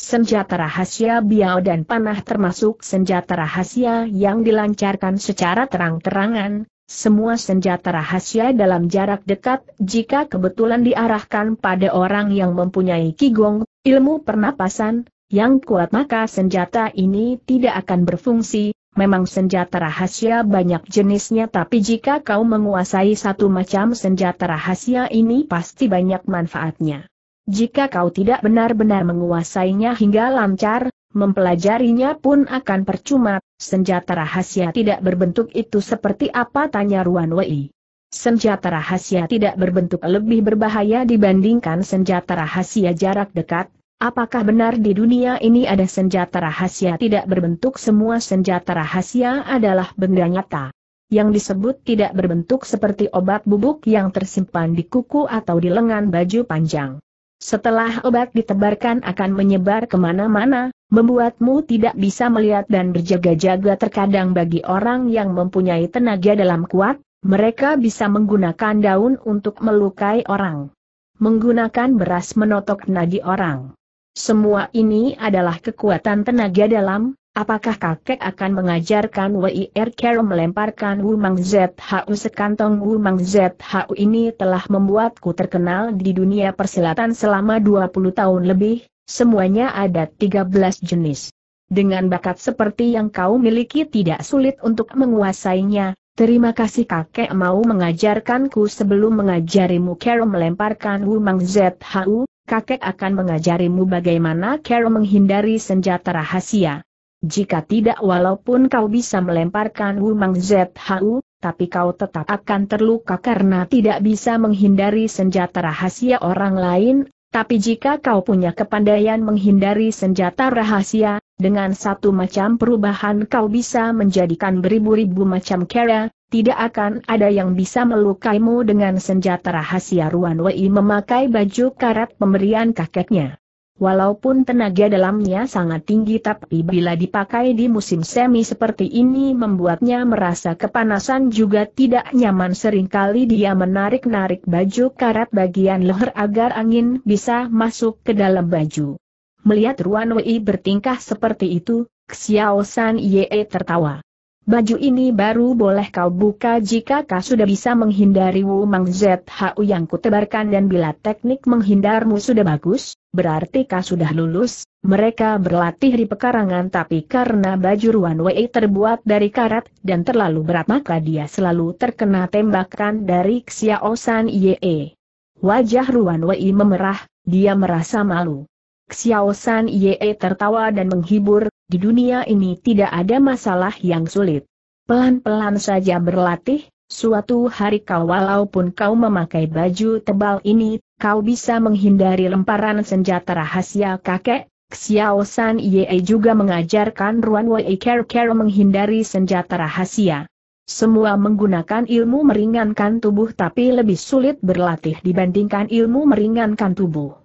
Senjata rahasia biao dan panah termasuk senjata rahasia yang dilancarkan secara terang-terangan, semua senjata rahasia dalam jarak dekat jika kebetulan diarahkan pada orang yang mempunyai kigong, ilmu pernapasan, yang kuat maka senjata ini tidak akan berfungsi, Memang senjata rahasia banyak jenisnya tapi jika kau menguasai satu macam senjata rahasia ini pasti banyak manfaatnya. Jika kau tidak benar-benar menguasainya hingga lancar, mempelajarinya pun akan percuma, senjata rahasia tidak berbentuk itu seperti apa tanya Ruan Wei. Senjata rahasia tidak berbentuk lebih berbahaya dibandingkan senjata rahasia jarak dekat, apakah benar di dunia ini ada senjata rahasia tidak berbentuk semua senjata rahasia adalah benda nyata yang disebut tidak berbentuk seperti obat bubuk yang tersimpan di kuku atau di lengan baju panjang. Setelah obat ditebarkan akan menyebar kemana-mana, membuatmu tidak bisa melihat dan berjaga-jaga terkadang bagi orang yang mempunyai tenaga dalam kuat, mereka bisa menggunakan daun untuk melukai orang. Menggunakan beras menotok nadi orang. Semua ini adalah kekuatan tenaga dalam, Apakah kakek akan mengajarkan WIR er Kero melemparkan Wu Wumang ZHU sekantong Wu Mang ZHU ini telah membuatku terkenal di dunia persilatan selama 20 tahun lebih, semuanya ada 13 jenis. Dengan bakat seperti yang kau miliki tidak sulit untuk menguasainya, terima kasih kakek mau mengajarkanku sebelum mengajarimu Kero melemparkan Wu Wumang ZHU, kakek akan mengajarimu bagaimana Kero menghindari senjata rahasia. Jika tidak walaupun kau bisa melemparkan Wumang ZHU, tapi kau tetap akan terluka karena tidak bisa menghindari senjata rahasia orang lain, tapi jika kau punya kepandaian menghindari senjata rahasia, dengan satu macam perubahan kau bisa menjadikan beribu-ribu macam kera, tidak akan ada yang bisa melukaimu dengan senjata rahasia Ruan Wei memakai baju karat pemberian kakeknya. Walaupun tenaga dalamnya sangat tinggi tapi bila dipakai di musim semi seperti ini membuatnya merasa kepanasan juga tidak nyaman seringkali dia menarik-narik baju karat bagian leher agar angin bisa masuk ke dalam baju. Melihat Ruan Wei bertingkah seperti itu, Xiao San Ye tertawa. Baju ini baru boleh kau buka jika kau sudah bisa menghindari Wu Mang ZHU yang kutebarkan dan bila teknik menghindarmu sudah bagus, berarti kau sudah lulus. Mereka berlatih di pekarangan tapi karena baju Ruan Wei terbuat dari karat dan terlalu berat maka dia selalu terkena tembakan dari Xiaosan Ye. Wajah Ruan Wei memerah, dia merasa malu. Xiao San Ye tertawa dan menghibur, di dunia ini tidak ada masalah yang sulit. Pelan-pelan saja berlatih, suatu hari kau walaupun kau memakai baju tebal ini, kau bisa menghindari lemparan senjata rahasia kakek. Xiao San Ye juga mengajarkan Ruan Wei Ker menghindari senjata rahasia. Semua menggunakan ilmu meringankan tubuh tapi lebih sulit berlatih dibandingkan ilmu meringankan tubuh.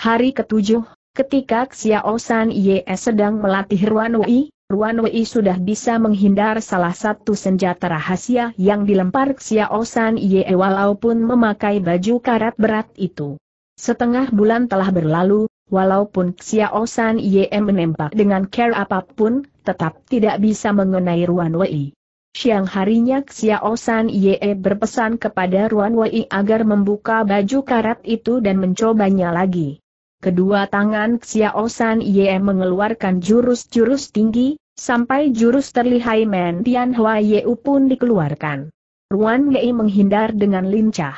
Hari ketujuh, Ketika Xiao San Ye sedang melatih Ruan Wei, Ruan Wei sudah bisa menghindar salah satu senjata rahasia yang dilempar Xiao San Ye walaupun memakai baju karat berat itu. Setengah bulan telah berlalu, walaupun Xiao San Ye menembak dengan care apapun, tetap tidak bisa mengenai Ruan Wei. Siang harinya Xiao San Ye berpesan kepada Ruan Wei agar membuka baju karat itu dan mencobanya lagi kedua tangan Xiao San Ye mengeluarkan jurus-jurus tinggi, sampai jurus terlihai Men Tian Hua Ye pun dikeluarkan. Ruan Mei menghindar dengan lincah.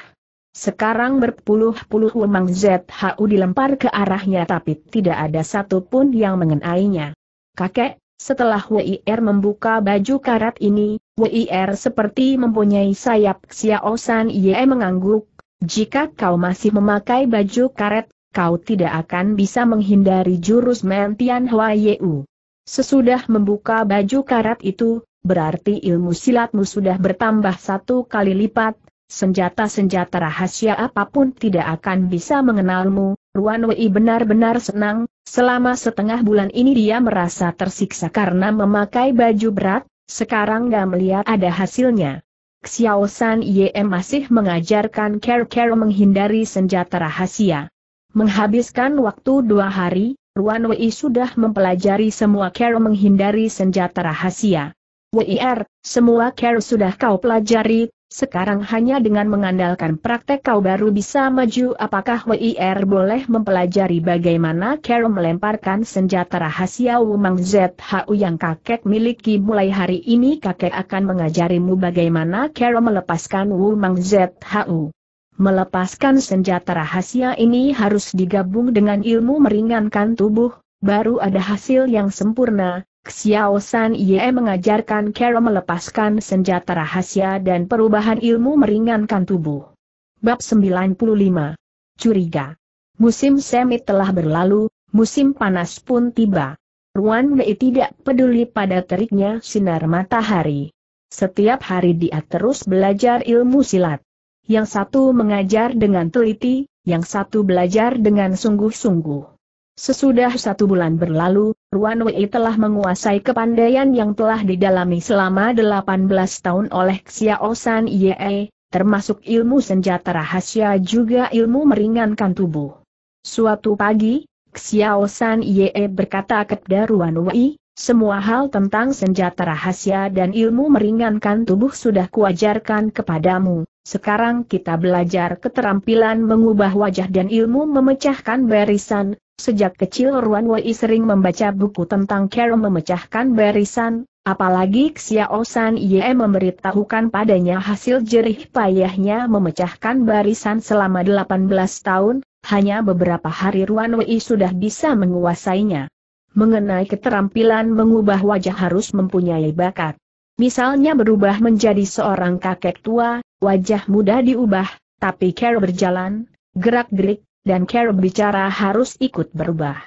Sekarang berpuluh-puluh Wemang ZHU dilempar ke arahnya tapi tidak ada satupun yang mengenainya. Kakek, setelah WIR er membuka baju karat ini, WIR er seperti mempunyai sayap Xiao San Ye mengangguk, jika kau masih memakai baju karet, kau tidak akan bisa menghindari jurus Mentian Hua Yeu. Sesudah membuka baju karat itu, berarti ilmu silatmu sudah bertambah satu kali lipat, senjata-senjata rahasia apapun tidak akan bisa mengenalmu, Ruan Wei benar-benar senang, selama setengah bulan ini dia merasa tersiksa karena memakai baju berat, sekarang gak melihat ada hasilnya. Xiao San Ye masih mengajarkan Care Care menghindari senjata rahasia. Menghabiskan waktu dua hari, Ruan Wei sudah mempelajari semua cara menghindari senjata rahasia. WIR, er, semua care sudah kau pelajari, sekarang hanya dengan mengandalkan praktek kau baru bisa maju apakah WIR er boleh mempelajari bagaimana care melemparkan senjata rahasia Wumang ZHU yang kakek miliki mulai hari ini kakek akan mengajarimu bagaimana care melepaskan Wumang ZHU. Melepaskan senjata rahasia ini harus digabung dengan ilmu meringankan tubuh, baru ada hasil yang sempurna. Xiao San Ye mengajarkan Kara melepaskan senjata rahasia dan perubahan ilmu meringankan tubuh. Bab 95 Curiga Musim semi telah berlalu, musim panas pun tiba. Ruan Wei tidak peduli pada teriknya sinar matahari. Setiap hari dia terus belajar ilmu silat yang satu mengajar dengan teliti, yang satu belajar dengan sungguh-sungguh. Sesudah satu bulan berlalu, Ruan Wei telah menguasai kepandaian yang telah didalami selama 18 tahun oleh Xiao San Ye, termasuk ilmu senjata rahasia juga ilmu meringankan tubuh. Suatu pagi, Xiao San Ye berkata kepada Ruan Wei, semua hal tentang senjata rahasia dan ilmu meringankan tubuh sudah kuajarkan kepadamu. Sekarang kita belajar keterampilan mengubah wajah dan ilmu memecahkan barisan. Sejak kecil Ruan Wei sering membaca buku tentang cara memecahkan barisan, apalagi Xiao San Ye memberitahukan padanya hasil jerih payahnya memecahkan barisan selama 18 tahun, hanya beberapa hari Ruan Wei sudah bisa menguasainya. Mengenai keterampilan mengubah wajah harus mempunyai bakat. Misalnya berubah menjadi seorang kakek tua, wajah mudah diubah, tapi cara berjalan, gerak-gerik, dan cara bicara harus ikut berubah.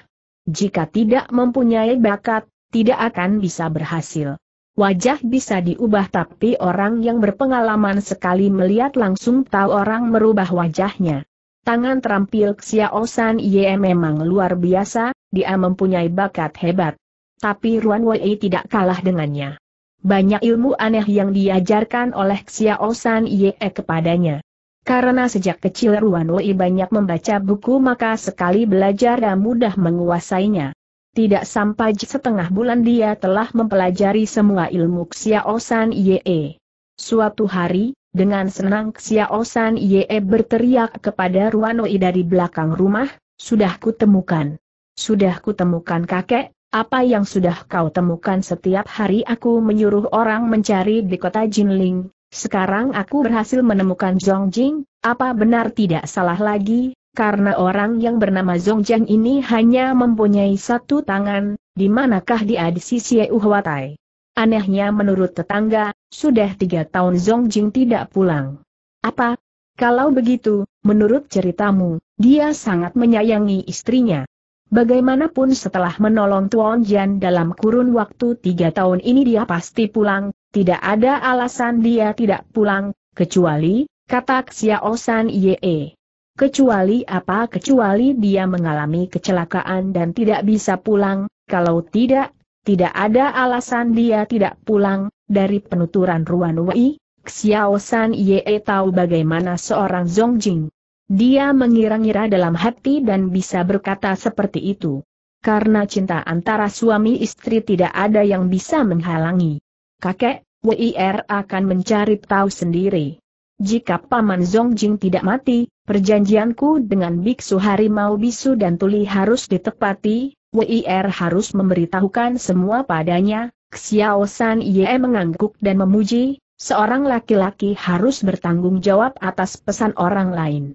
Jika tidak mempunyai bakat, tidak akan bisa berhasil. Wajah bisa diubah tapi orang yang berpengalaman sekali melihat langsung tahu orang merubah wajahnya. Tangan terampil Xiao San Ye memang luar biasa, dia mempunyai bakat hebat. Tapi Ruan Wei tidak kalah dengannya. Banyak ilmu aneh yang diajarkan oleh Xiao San Ye kepadanya. Karena sejak kecil Ruan Wei banyak membaca buku maka sekali belajar dan mudah menguasainya. Tidak sampai setengah bulan dia telah mempelajari semua ilmu Xiao San Ye. Suatu hari, dengan senang Xiao San Ye berteriak kepada Ruan Wei dari belakang rumah, sudah kutemukan. Sudah kutemukan kakek, apa yang sudah kau temukan setiap hari aku menyuruh orang mencari di kota Jinling, sekarang aku berhasil menemukan Zhong Jing, apa benar tidak salah lagi, karena orang yang bernama Zhong Jing ini hanya mempunyai satu tangan, di manakah dia di sisi Uhuatai? Anehnya menurut tetangga, sudah tiga tahun Zhong Jing tidak pulang. Apa? Kalau begitu, menurut ceritamu, dia sangat menyayangi istrinya. Bagaimanapun setelah menolong Tuan Jian dalam kurun waktu tiga tahun ini dia pasti pulang, tidak ada alasan dia tidak pulang, kecuali, kata Xiao San Ye. Kecuali apa kecuali dia mengalami kecelakaan dan tidak bisa pulang, kalau tidak, tidak ada alasan dia tidak pulang, dari penuturan Ruan Wei, Xiao San Ye tahu bagaimana seorang Zhong Jing. Dia mengira-ngira dalam hati dan bisa berkata seperti itu. Karena cinta antara suami istri tidak ada yang bisa menghalangi. Kakek, WIR er akan mencari tahu sendiri. Jika Paman Zongjing tidak mati, perjanjianku dengan Biksu Harimau Bisu dan Tuli harus ditepati, WIR er harus memberitahukan semua padanya, Xiao San Ye mengangguk dan memuji, seorang laki-laki harus bertanggung jawab atas pesan orang lain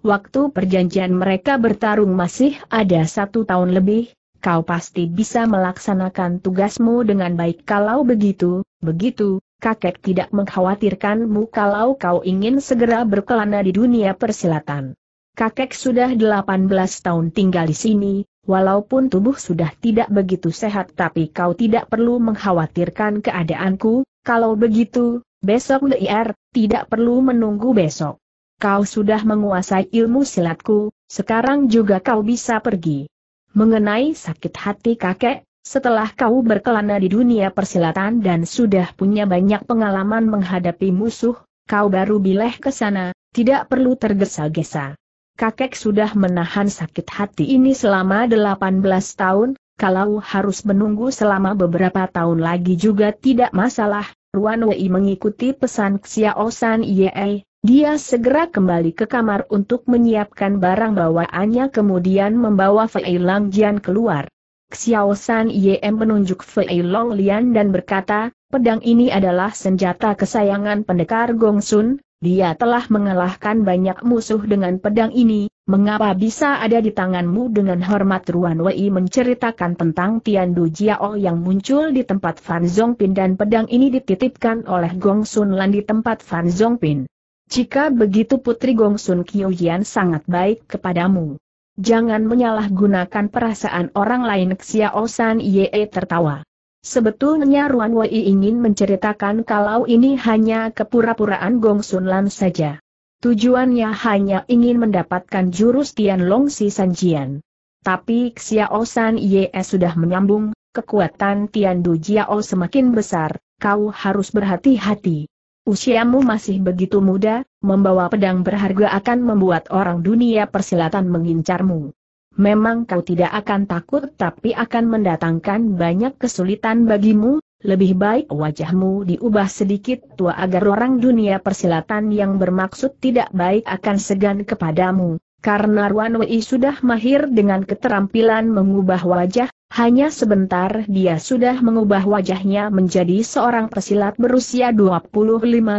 waktu perjanjian mereka bertarung masih ada satu tahun lebih, kau pasti bisa melaksanakan tugasmu dengan baik kalau begitu, begitu, kakek tidak mengkhawatirkanmu kalau kau ingin segera berkelana di dunia persilatan. Kakek sudah 18 tahun tinggal di sini, walaupun tubuh sudah tidak begitu sehat tapi kau tidak perlu mengkhawatirkan keadaanku, kalau begitu, besok DIR, tidak perlu menunggu besok kau sudah menguasai ilmu silatku, sekarang juga kau bisa pergi. Mengenai sakit hati kakek, setelah kau berkelana di dunia persilatan dan sudah punya banyak pengalaman menghadapi musuh, kau baru bileh ke sana, tidak perlu tergesa-gesa. Kakek sudah menahan sakit hati ini selama 18 tahun, kalau harus menunggu selama beberapa tahun lagi juga tidak masalah. Ruan Wei mengikuti pesan Xiao San Yei, dia segera kembali ke kamar untuk menyiapkan barang bawaannya kemudian membawa Fei Lang Jian keluar. Xiao San Yem menunjuk Fei Long Lian dan berkata, pedang ini adalah senjata kesayangan pendekar Gongsun, dia telah mengalahkan banyak musuh dengan pedang ini, mengapa bisa ada di tanganmu dengan hormat Ruan Wei menceritakan tentang Tian Du Jiao yang muncul di tempat Fan Zhongpin dan pedang ini dititipkan oleh Gong Sun Lan di tempat Fan Zhongpin. Jika begitu Putri Gongsun Qiujian sangat baik kepadamu. Jangan menyalahgunakan perasaan orang lain Xiaosan Osan Ye e tertawa. Sebetulnya Ruan Wei ingin menceritakan kalau ini hanya kepura-puraan Gongsun Lan saja. Tujuannya hanya ingin mendapatkan jurus Tian Si Sanjian. Tapi Xiaosan Osan Ye e sudah menyambung, kekuatan Tian Du Jiao semakin besar, kau harus berhati-hati usiamu masih begitu muda, membawa pedang berharga akan membuat orang dunia persilatan mengincarmu. Memang kau tidak akan takut tapi akan mendatangkan banyak kesulitan bagimu, lebih baik wajahmu diubah sedikit tua agar orang dunia persilatan yang bermaksud tidak baik akan segan kepadamu, karena Ruan Wei sudah mahir dengan keterampilan mengubah wajah, hanya sebentar dia sudah mengubah wajahnya menjadi seorang pesilat berusia 25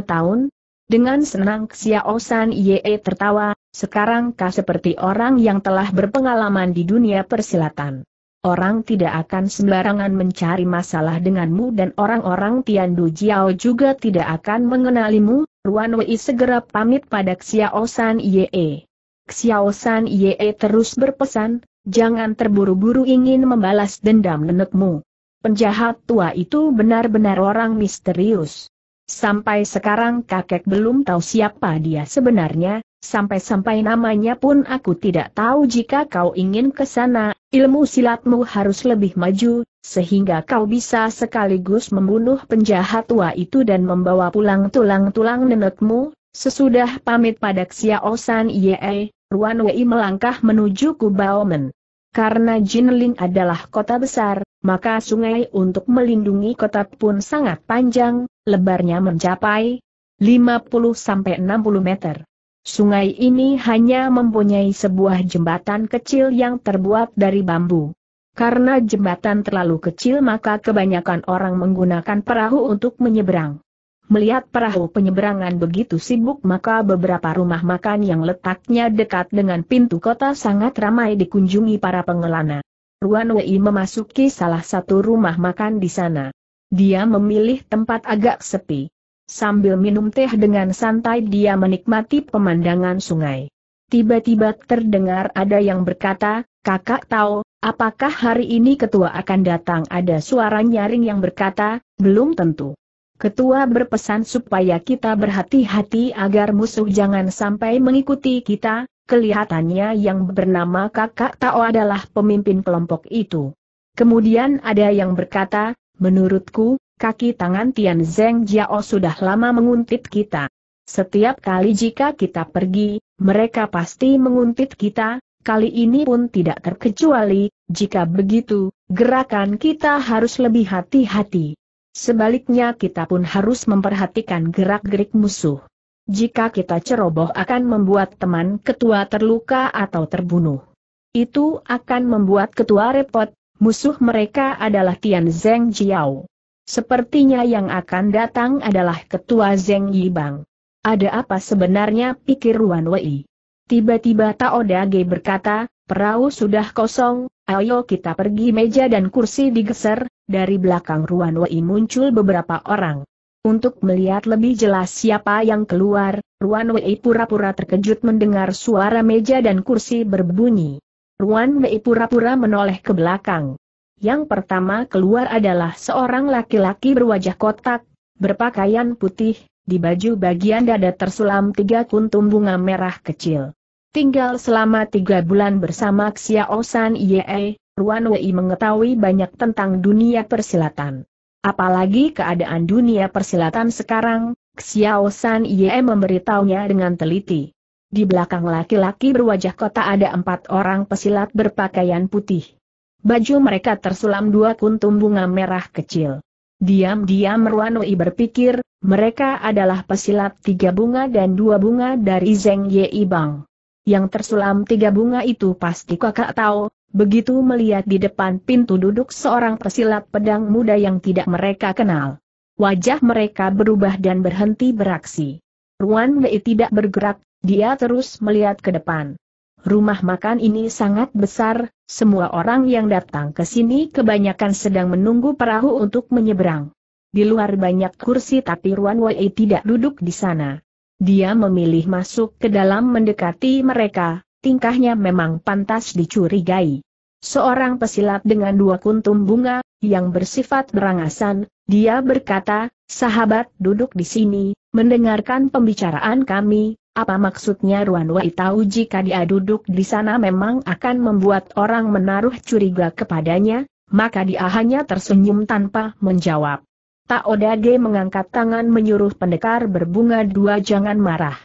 tahun. Dengan senang Xiao San Ye tertawa, sekarang kah seperti orang yang telah berpengalaman di dunia persilatan. Orang tidak akan sembarangan mencari masalah denganmu dan orang-orang Tiandu Jiao juga tidak akan mengenalimu, Ruan Wei segera pamit pada Xiao San Ye. Xiao San Ye terus berpesan, Jangan terburu-buru ingin membalas dendam nenekmu. Penjahat tua itu benar-benar orang misterius. Sampai sekarang kakek belum tahu siapa dia sebenarnya, sampai-sampai namanya pun aku tidak tahu jika kau ingin ke sana, ilmu silatmu harus lebih maju, sehingga kau bisa sekaligus membunuh penjahat tua itu dan membawa pulang tulang-tulang nenekmu, sesudah pamit pada Xiaosan San Ye, Ruan Wei melangkah menuju Kubaomen. Karena Jinling adalah kota besar, maka sungai untuk melindungi kota pun sangat panjang, lebarnya mencapai 50-60 meter. Sungai ini hanya mempunyai sebuah jembatan kecil yang terbuat dari bambu. Karena jembatan terlalu kecil maka kebanyakan orang menggunakan perahu untuk menyeberang. Melihat perahu penyeberangan begitu sibuk maka beberapa rumah makan yang letaknya dekat dengan pintu kota sangat ramai dikunjungi para pengelana. Ruan Wei memasuki salah satu rumah makan di sana. Dia memilih tempat agak sepi. Sambil minum teh dengan santai dia menikmati pemandangan sungai. Tiba-tiba terdengar ada yang berkata, kakak tahu, apakah hari ini ketua akan datang ada suara nyaring yang berkata, belum tentu. Ketua berpesan supaya kita berhati-hati agar musuh jangan sampai mengikuti kita, kelihatannya yang bernama kakak Tao adalah pemimpin kelompok itu. Kemudian ada yang berkata, menurutku, kaki tangan Tian Zeng Jiao sudah lama menguntit kita. Setiap kali jika kita pergi, mereka pasti menguntit kita, kali ini pun tidak terkecuali, jika begitu, gerakan kita harus lebih hati-hati. Sebaliknya kita pun harus memperhatikan gerak-gerik musuh. Jika kita ceroboh akan membuat teman ketua terluka atau terbunuh. Itu akan membuat ketua repot, musuh mereka adalah Tian Zeng Jiao. Sepertinya yang akan datang adalah ketua Zeng Yibang. Ada apa sebenarnya pikir Wan Wei? Tiba-tiba Tao Dage berkata, perahu sudah kosong, ayo kita pergi meja dan kursi digeser, dari belakang Ruan Wei muncul beberapa orang. Untuk melihat lebih jelas siapa yang keluar, Ruan Wei pura-pura terkejut mendengar suara meja dan kursi berbunyi. Ruan Wei pura-pura menoleh ke belakang. Yang pertama keluar adalah seorang laki-laki berwajah kotak, berpakaian putih, di baju bagian dada tersulam tiga kuntum bunga merah kecil. Tinggal selama tiga bulan bersama Xiao San Yee, Ruan Wei mengetahui banyak tentang dunia persilatan. Apalagi keadaan dunia persilatan sekarang, Xiao San Ye memberitahunya dengan teliti. Di belakang laki-laki berwajah kota ada empat orang pesilat berpakaian putih. Baju mereka tersulam dua kuntum bunga merah kecil. Diam-diam Wei berpikir, mereka adalah pesilat tiga bunga dan dua bunga dari Zeng Ye Bang. Yang tersulam tiga bunga itu pasti kakak tahu, Begitu melihat di depan pintu duduk seorang pesilat pedang muda yang tidak mereka kenal. Wajah mereka berubah dan berhenti beraksi. Ruan Wei tidak bergerak, dia terus melihat ke depan. Rumah makan ini sangat besar, semua orang yang datang ke sini kebanyakan sedang menunggu perahu untuk menyeberang. Di luar banyak kursi tapi Ruan Wei tidak duduk di sana. Dia memilih masuk ke dalam mendekati mereka, tingkahnya memang pantas dicurigai. Seorang pesilat dengan dua kuntum bunga, yang bersifat berangasan, dia berkata, sahabat duduk di sini, mendengarkan pembicaraan kami, apa maksudnya Ruan Wei tahu jika dia duduk di sana memang akan membuat orang menaruh curiga kepadanya, maka dia hanya tersenyum tanpa menjawab. Tak odage mengangkat tangan menyuruh pendekar berbunga dua jangan marah.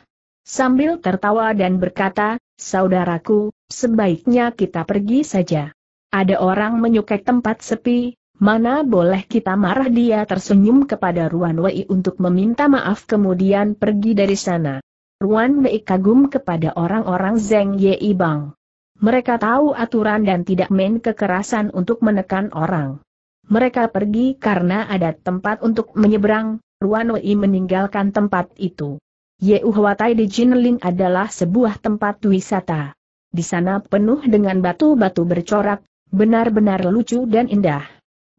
Sambil tertawa dan berkata, Saudaraku, sebaiknya kita pergi saja. Ada orang menyukai tempat sepi, mana boleh kita marah dia tersenyum kepada Ruan Wei untuk meminta maaf kemudian pergi dari sana. Ruan Wei kagum kepada orang-orang Zeng Yei Bang. Mereka tahu aturan dan tidak main kekerasan untuk menekan orang. Mereka pergi karena ada tempat untuk menyeberang, Ruan Wei meninggalkan tempat itu. Yeu Huatai di Jinling adalah sebuah tempat wisata. Di sana penuh dengan batu-batu bercorak, benar-benar lucu dan indah.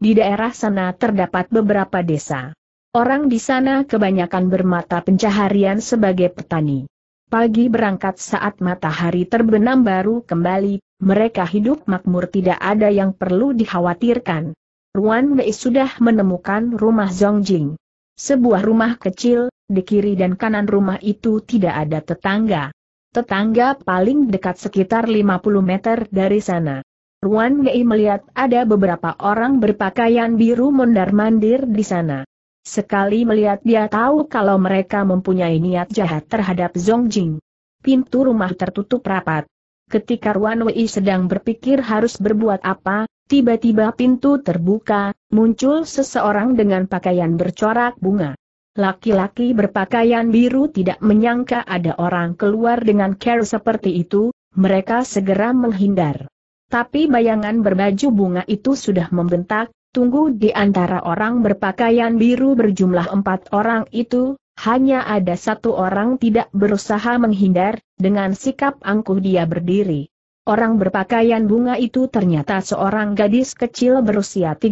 Di daerah sana terdapat beberapa desa. Orang di sana kebanyakan bermata pencaharian sebagai petani. Pagi berangkat saat matahari terbenam baru kembali, mereka hidup makmur tidak ada yang perlu dikhawatirkan. Ruan Wei sudah menemukan rumah Zongjing. Sebuah rumah kecil, di kiri dan kanan rumah itu tidak ada tetangga. Tetangga paling dekat sekitar 50 meter dari sana. Ruan Gei melihat ada beberapa orang berpakaian biru mondar-mandir di sana. Sekali melihat dia tahu kalau mereka mempunyai niat jahat terhadap Zhong Jing. Pintu rumah tertutup rapat. Ketika Ruan Wei sedang berpikir harus berbuat apa, tiba-tiba pintu terbuka, muncul seseorang dengan pakaian bercorak bunga. Laki-laki berpakaian biru tidak menyangka ada orang keluar dengan care seperti itu, mereka segera menghindar. Tapi bayangan berbaju bunga itu sudah membentak, tunggu di antara orang berpakaian biru berjumlah empat orang itu, hanya ada satu orang tidak berusaha menghindar, dengan sikap angkuh dia berdiri. Orang berpakaian bunga itu ternyata seorang gadis kecil berusia 13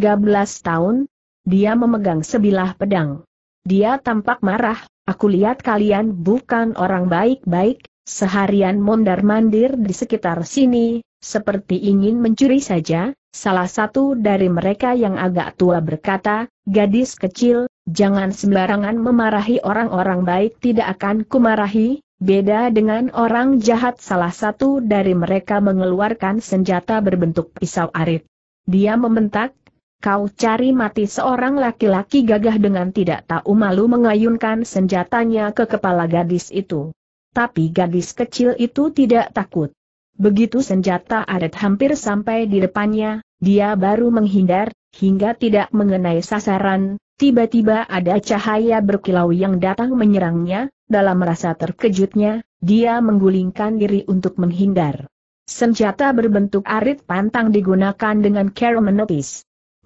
tahun, dia memegang sebilah pedang. Dia tampak marah, aku lihat kalian bukan orang baik-baik, seharian mondar-mandir di sekitar sini, seperti ingin mencuri saja, salah satu dari mereka yang agak tua berkata, gadis kecil, jangan sembarangan memarahi orang-orang baik tidak akan kumarahi, Beda dengan orang jahat salah satu dari mereka mengeluarkan senjata berbentuk pisau arit. Dia membentak, Kau cari mati seorang laki-laki gagah dengan tidak tahu malu mengayunkan senjatanya ke kepala gadis itu. Tapi gadis kecil itu tidak takut. Begitu senjata adat hampir sampai di depannya, dia baru menghindar, hingga tidak mengenai sasaran, tiba-tiba ada cahaya berkilau yang datang menyerangnya, dalam rasa terkejutnya, dia menggulingkan diri untuk menghindar. Senjata berbentuk arit pantang digunakan dengan cara menepis.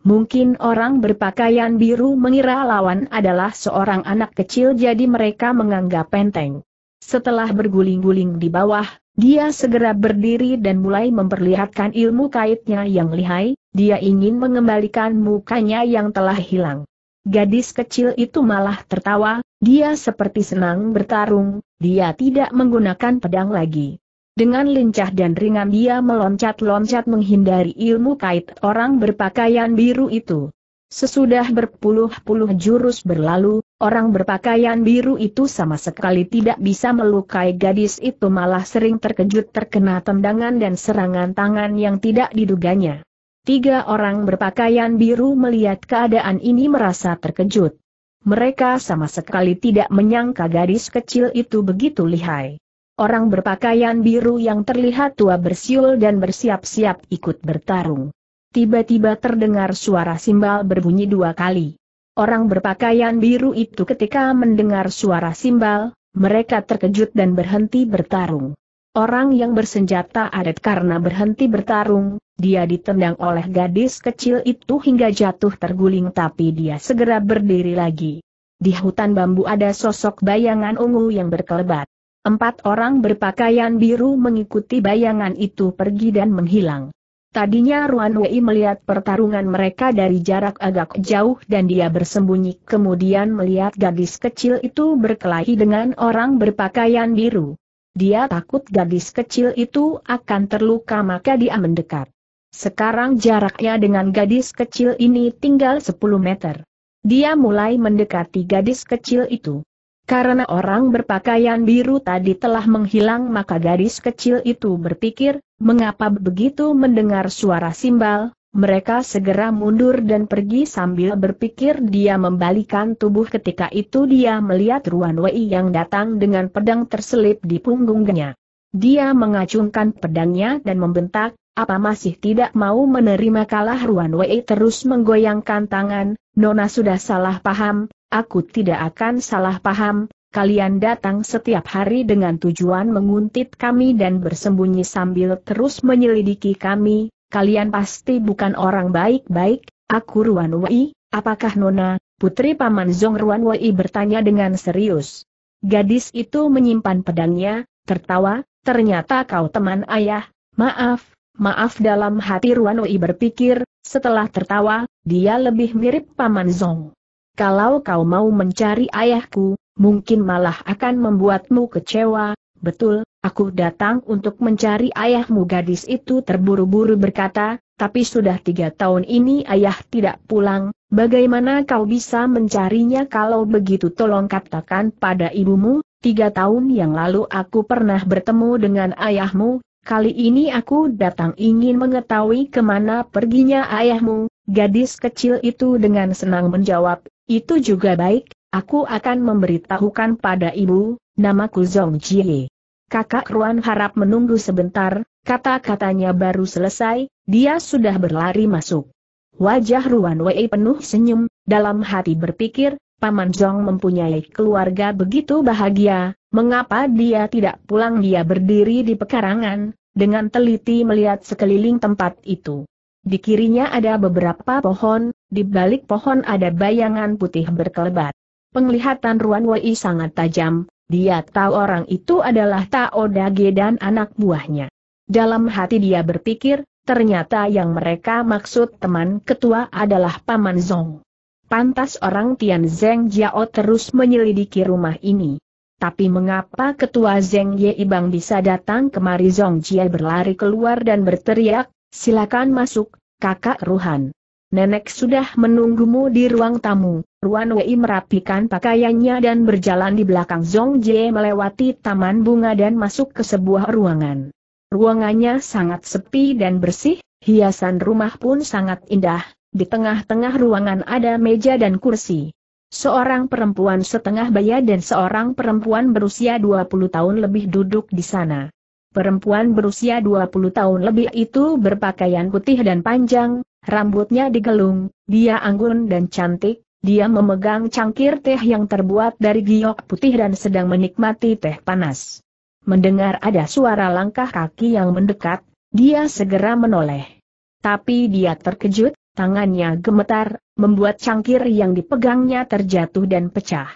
Mungkin orang berpakaian biru mengira lawan adalah seorang anak kecil jadi mereka menganggap penting. Setelah berguling-guling di bawah, dia segera berdiri dan mulai memperlihatkan ilmu kaitnya yang lihai, dia ingin mengembalikan mukanya yang telah hilang. Gadis kecil itu malah tertawa, dia seperti senang bertarung, dia tidak menggunakan pedang lagi. Dengan lincah dan ringan dia meloncat-loncat menghindari ilmu kait orang berpakaian biru itu. Sesudah berpuluh-puluh jurus berlalu, orang berpakaian biru itu sama sekali tidak bisa melukai gadis itu malah sering terkejut terkena tendangan dan serangan tangan yang tidak diduganya. Tiga orang berpakaian biru melihat keadaan ini merasa terkejut. Mereka sama sekali tidak menyangka gadis kecil itu begitu lihai orang berpakaian biru yang terlihat tua bersiul dan bersiap-siap ikut bertarung. Tiba-tiba terdengar suara simbal berbunyi dua kali. Orang berpakaian biru itu ketika mendengar suara simbal, mereka terkejut dan berhenti bertarung. Orang yang bersenjata adat karena berhenti bertarung, dia ditendang oleh gadis kecil itu hingga jatuh terguling tapi dia segera berdiri lagi. Di hutan bambu ada sosok bayangan ungu yang berkelebat. Empat orang berpakaian biru mengikuti bayangan itu pergi dan menghilang. Tadinya Ruan Wei melihat pertarungan mereka dari jarak agak jauh dan dia bersembunyi kemudian melihat gadis kecil itu berkelahi dengan orang berpakaian biru. Dia takut gadis kecil itu akan terluka maka dia mendekat. Sekarang jaraknya dengan gadis kecil ini tinggal 10 meter. Dia mulai mendekati gadis kecil itu. Karena orang berpakaian biru tadi telah menghilang maka gadis kecil itu berpikir, mengapa begitu mendengar suara simbal, mereka segera mundur dan pergi sambil berpikir dia membalikan tubuh ketika itu dia melihat Ruan Wei yang datang dengan pedang terselip di punggungnya. Dia mengacungkan pedangnya dan membentak, apa masih tidak mau menerima kalah Ruan Wei terus menggoyangkan tangan, Nona sudah salah paham, Aku tidak akan salah paham, kalian datang setiap hari dengan tujuan menguntit kami dan bersembunyi sambil terus menyelidiki kami, kalian pasti bukan orang baik-baik, aku Ruan Wei, apakah Nona, putri paman Zong Ruan Wei bertanya dengan serius. Gadis itu menyimpan pedangnya, tertawa, ternyata kau teman ayah, maaf, maaf dalam hati Ruan Wei berpikir, setelah tertawa, dia lebih mirip paman Zong kalau kau mau mencari ayahku, mungkin malah akan membuatmu kecewa, betul, aku datang untuk mencari ayahmu gadis itu terburu-buru berkata, tapi sudah tiga tahun ini ayah tidak pulang, bagaimana kau bisa mencarinya kalau begitu tolong katakan pada ibumu, tiga tahun yang lalu aku pernah bertemu dengan ayahmu, kali ini aku datang ingin mengetahui kemana perginya ayahmu, gadis kecil itu dengan senang menjawab, itu juga baik, aku akan memberitahukan pada ibu, namaku Zong Jie. Kakak Ruan harap menunggu sebentar, kata-katanya baru selesai, dia sudah berlari masuk. Wajah Ruan Wei penuh senyum, dalam hati berpikir, Paman Zong mempunyai keluarga begitu bahagia, mengapa dia tidak pulang dia berdiri di pekarangan, dengan teliti melihat sekeliling tempat itu. Di kirinya ada beberapa pohon, di balik pohon ada bayangan putih berkelebat. Penglihatan Ruan Wei sangat tajam, dia tahu orang itu adalah Tao Dage dan anak buahnya. Dalam hati dia berpikir, ternyata yang mereka maksud teman ketua adalah Paman Zong. Pantas orang Tian Zeng Jiao terus menyelidiki rumah ini. Tapi mengapa ketua Zeng Ye Ibang bisa datang kemari Zong Jie berlari keluar dan berteriak, Silakan masuk, kakak Ruhan. Nenek sudah menunggumu di ruang tamu. Ruan Wei merapikan pakaiannya dan berjalan di belakang Zong Jie melewati taman bunga dan masuk ke sebuah ruangan. Ruangannya sangat sepi dan bersih, hiasan rumah pun sangat indah, di tengah-tengah ruangan ada meja dan kursi. Seorang perempuan setengah baya dan seorang perempuan berusia 20 tahun lebih duduk di sana. Perempuan berusia 20 tahun lebih itu berpakaian putih dan panjang, rambutnya digelung, dia anggun dan cantik, dia memegang cangkir teh yang terbuat dari giok putih dan sedang menikmati teh panas. Mendengar ada suara langkah kaki yang mendekat, dia segera menoleh. Tapi dia terkejut, tangannya gemetar, membuat cangkir yang dipegangnya terjatuh dan pecah.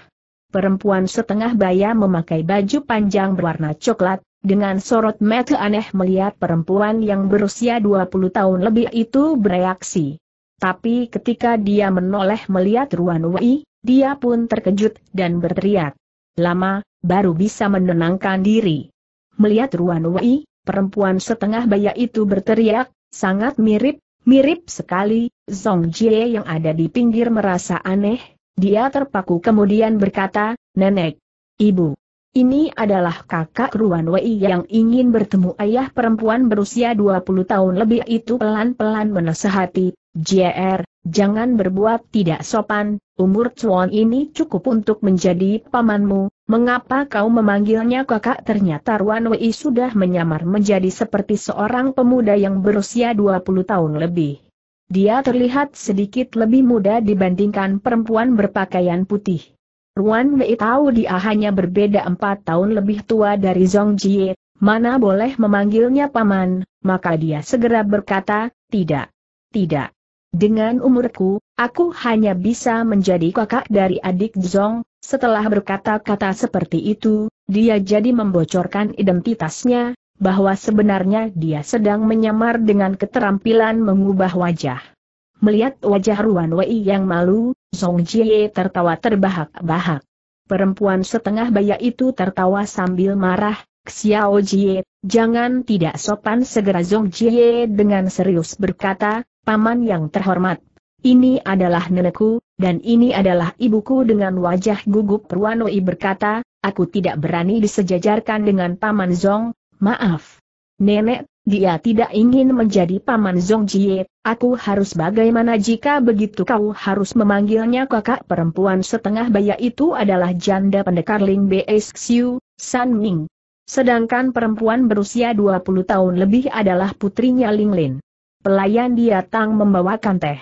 Perempuan setengah baya memakai baju panjang berwarna coklat, dengan sorot mata aneh melihat perempuan yang berusia 20 tahun lebih itu bereaksi. Tapi ketika dia menoleh melihat Ruan Wei, dia pun terkejut dan berteriak. Lama, baru bisa menenangkan diri. Melihat Ruan Wei, perempuan setengah baya itu berteriak, sangat mirip, mirip sekali, Zong Jie yang ada di pinggir merasa aneh, dia terpaku kemudian berkata, Nenek, Ibu. Ini adalah kakak Ruan Wei yang ingin bertemu ayah perempuan berusia 20 tahun lebih itu pelan-pelan menasehati, JR, jangan berbuat tidak sopan, umur Chuan ini cukup untuk menjadi pamanmu, mengapa kau memanggilnya kakak ternyata Ruan Wei sudah menyamar menjadi seperti seorang pemuda yang berusia 20 tahun lebih. Dia terlihat sedikit lebih muda dibandingkan perempuan berpakaian putih. Ruan Mei tahu dia hanya berbeda empat tahun lebih tua dari Zong Jie, mana boleh memanggilnya paman, maka dia segera berkata, tidak, tidak. Dengan umurku, aku hanya bisa menjadi kakak dari adik Zong, setelah berkata-kata seperti itu, dia jadi membocorkan identitasnya, bahwa sebenarnya dia sedang menyamar dengan keterampilan mengubah wajah. Melihat wajah Ruan Wei yang malu, Song Jie tertawa terbahak-bahak. Perempuan setengah baya itu tertawa sambil marah, Xiao Jie, jangan tidak sopan segera Song Jie dengan serius berkata, Paman yang terhormat, ini adalah nenekku, dan ini adalah ibuku dengan wajah gugup Ruanoi berkata, aku tidak berani disejajarkan dengan Paman Zong, maaf. Nenek dia tidak ingin menjadi paman Zong Jie, aku harus bagaimana jika begitu kau harus memanggilnya kakak perempuan setengah baya itu adalah janda pendekar Ling Bes Xiu, San Ming. Sedangkan perempuan berusia 20 tahun lebih adalah putrinya Ling Lin. Pelayan dia Tang membawakan teh.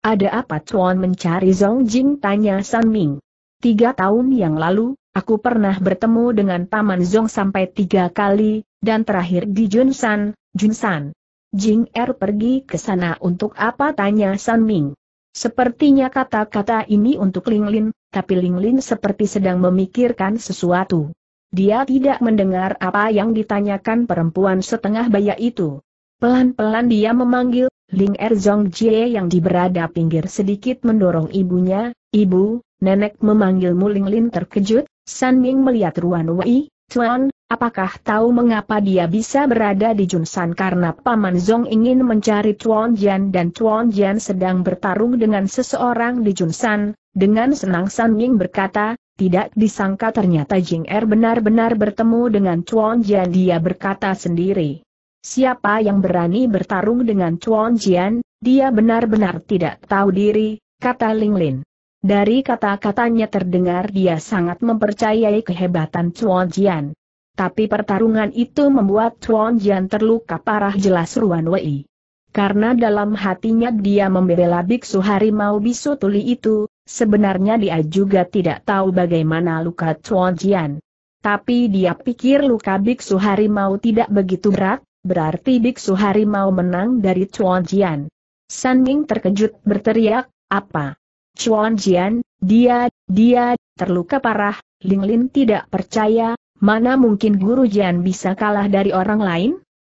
Ada apa Tuan mencari Zong Jing tanya San Ming. Tiga tahun yang lalu, aku pernah bertemu dengan Paman Zong sampai tiga kali, dan terakhir di Junsan, Junsan. Jing Er pergi ke sana untuk apa tanya San Ming. Sepertinya kata-kata ini untuk Ling Lin, tapi Ling Lin seperti sedang memikirkan sesuatu. Dia tidak mendengar apa yang ditanyakan perempuan setengah baya itu. Pelan-pelan dia memanggil, Ling Er Zong Jie yang di berada pinggir sedikit mendorong ibunya, Ibu, nenek memanggilmu Ling Lin terkejut, San Ming melihat Ruan Wei, Tuan, Apakah tahu mengapa dia bisa berada di Junsan karena Paman Zong ingin mencari Tuan Jian dan Tuan Jian sedang bertarung dengan seseorang di Junsan, dengan senang San Ying berkata, tidak disangka ternyata Jing Er benar-benar bertemu dengan Tuan Jian dia berkata sendiri. Siapa yang berani bertarung dengan Tuan Jian, dia benar-benar tidak tahu diri, kata Ling Lin. Dari kata-katanya terdengar dia sangat mempercayai kehebatan Chuan Jian. Tapi pertarungan itu membuat Chuan Jian terluka parah jelas Ruan Wei. Karena dalam hatinya dia membela biksu harimau bisu tuli itu, sebenarnya dia juga tidak tahu bagaimana luka Chuan Jian. Tapi dia pikir luka biksu harimau tidak begitu berat, berarti biksu harimau menang dari Chuan Jian. San Ming terkejut berteriak, apa? Chuan Jian, dia, dia, terluka parah, Ling Lin tidak percaya, Mana mungkin Guru Jian bisa kalah dari orang lain?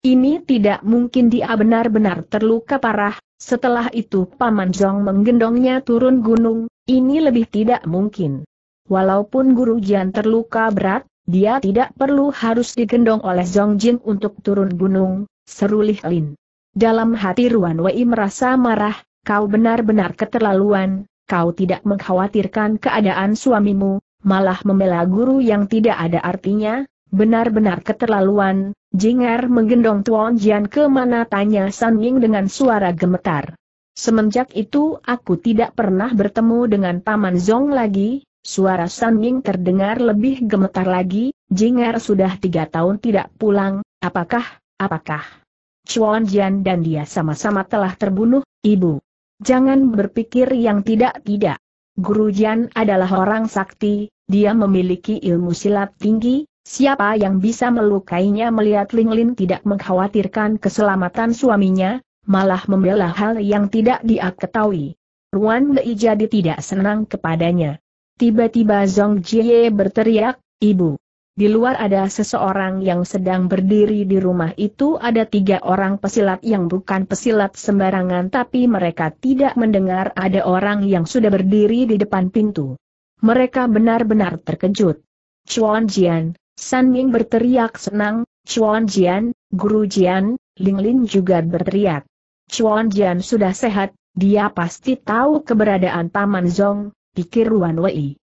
Ini tidak mungkin dia benar-benar terluka parah, setelah itu Paman Zong menggendongnya turun gunung, ini lebih tidak mungkin. Walaupun Guru Jian terluka berat, dia tidak perlu harus digendong oleh Zong Jin untuk turun gunung, seru Li Lin. Dalam hati Ruan Wei merasa marah, kau benar-benar keterlaluan, kau tidak mengkhawatirkan keadaan suamimu, malah membela guru yang tidak ada artinya, benar-benar keterlaluan, Jing'er menggendong Tuan Jian ke mana tanya San Ying dengan suara gemetar. Semenjak itu aku tidak pernah bertemu dengan Paman Zong lagi, suara San Ying terdengar lebih gemetar lagi, Jing'er sudah tiga tahun tidak pulang, apakah, apakah? Chuan Jian dan dia sama-sama telah terbunuh, ibu. Jangan berpikir yang tidak-tidak. Guru Jian adalah orang sakti, dia memiliki ilmu silat tinggi, siapa yang bisa melukainya melihat Ling Lin tidak mengkhawatirkan keselamatan suaminya, malah membela hal yang tidak dia ketahui. Ruan Lei jadi tidak senang kepadanya. Tiba-tiba Zhong Jie berteriak, Ibu. Di luar ada seseorang yang sedang berdiri di rumah itu ada tiga orang pesilat yang bukan pesilat sembarangan tapi mereka tidak mendengar ada orang yang sudah berdiri di depan pintu. Mereka benar-benar terkejut. Chuan Jian, San Ming berteriak senang, Chuan Jian, Guru Jian, Ling Lin juga berteriak. Chuan Jian sudah sehat, dia pasti tahu keberadaan Taman Zong, pikir Wan Wei.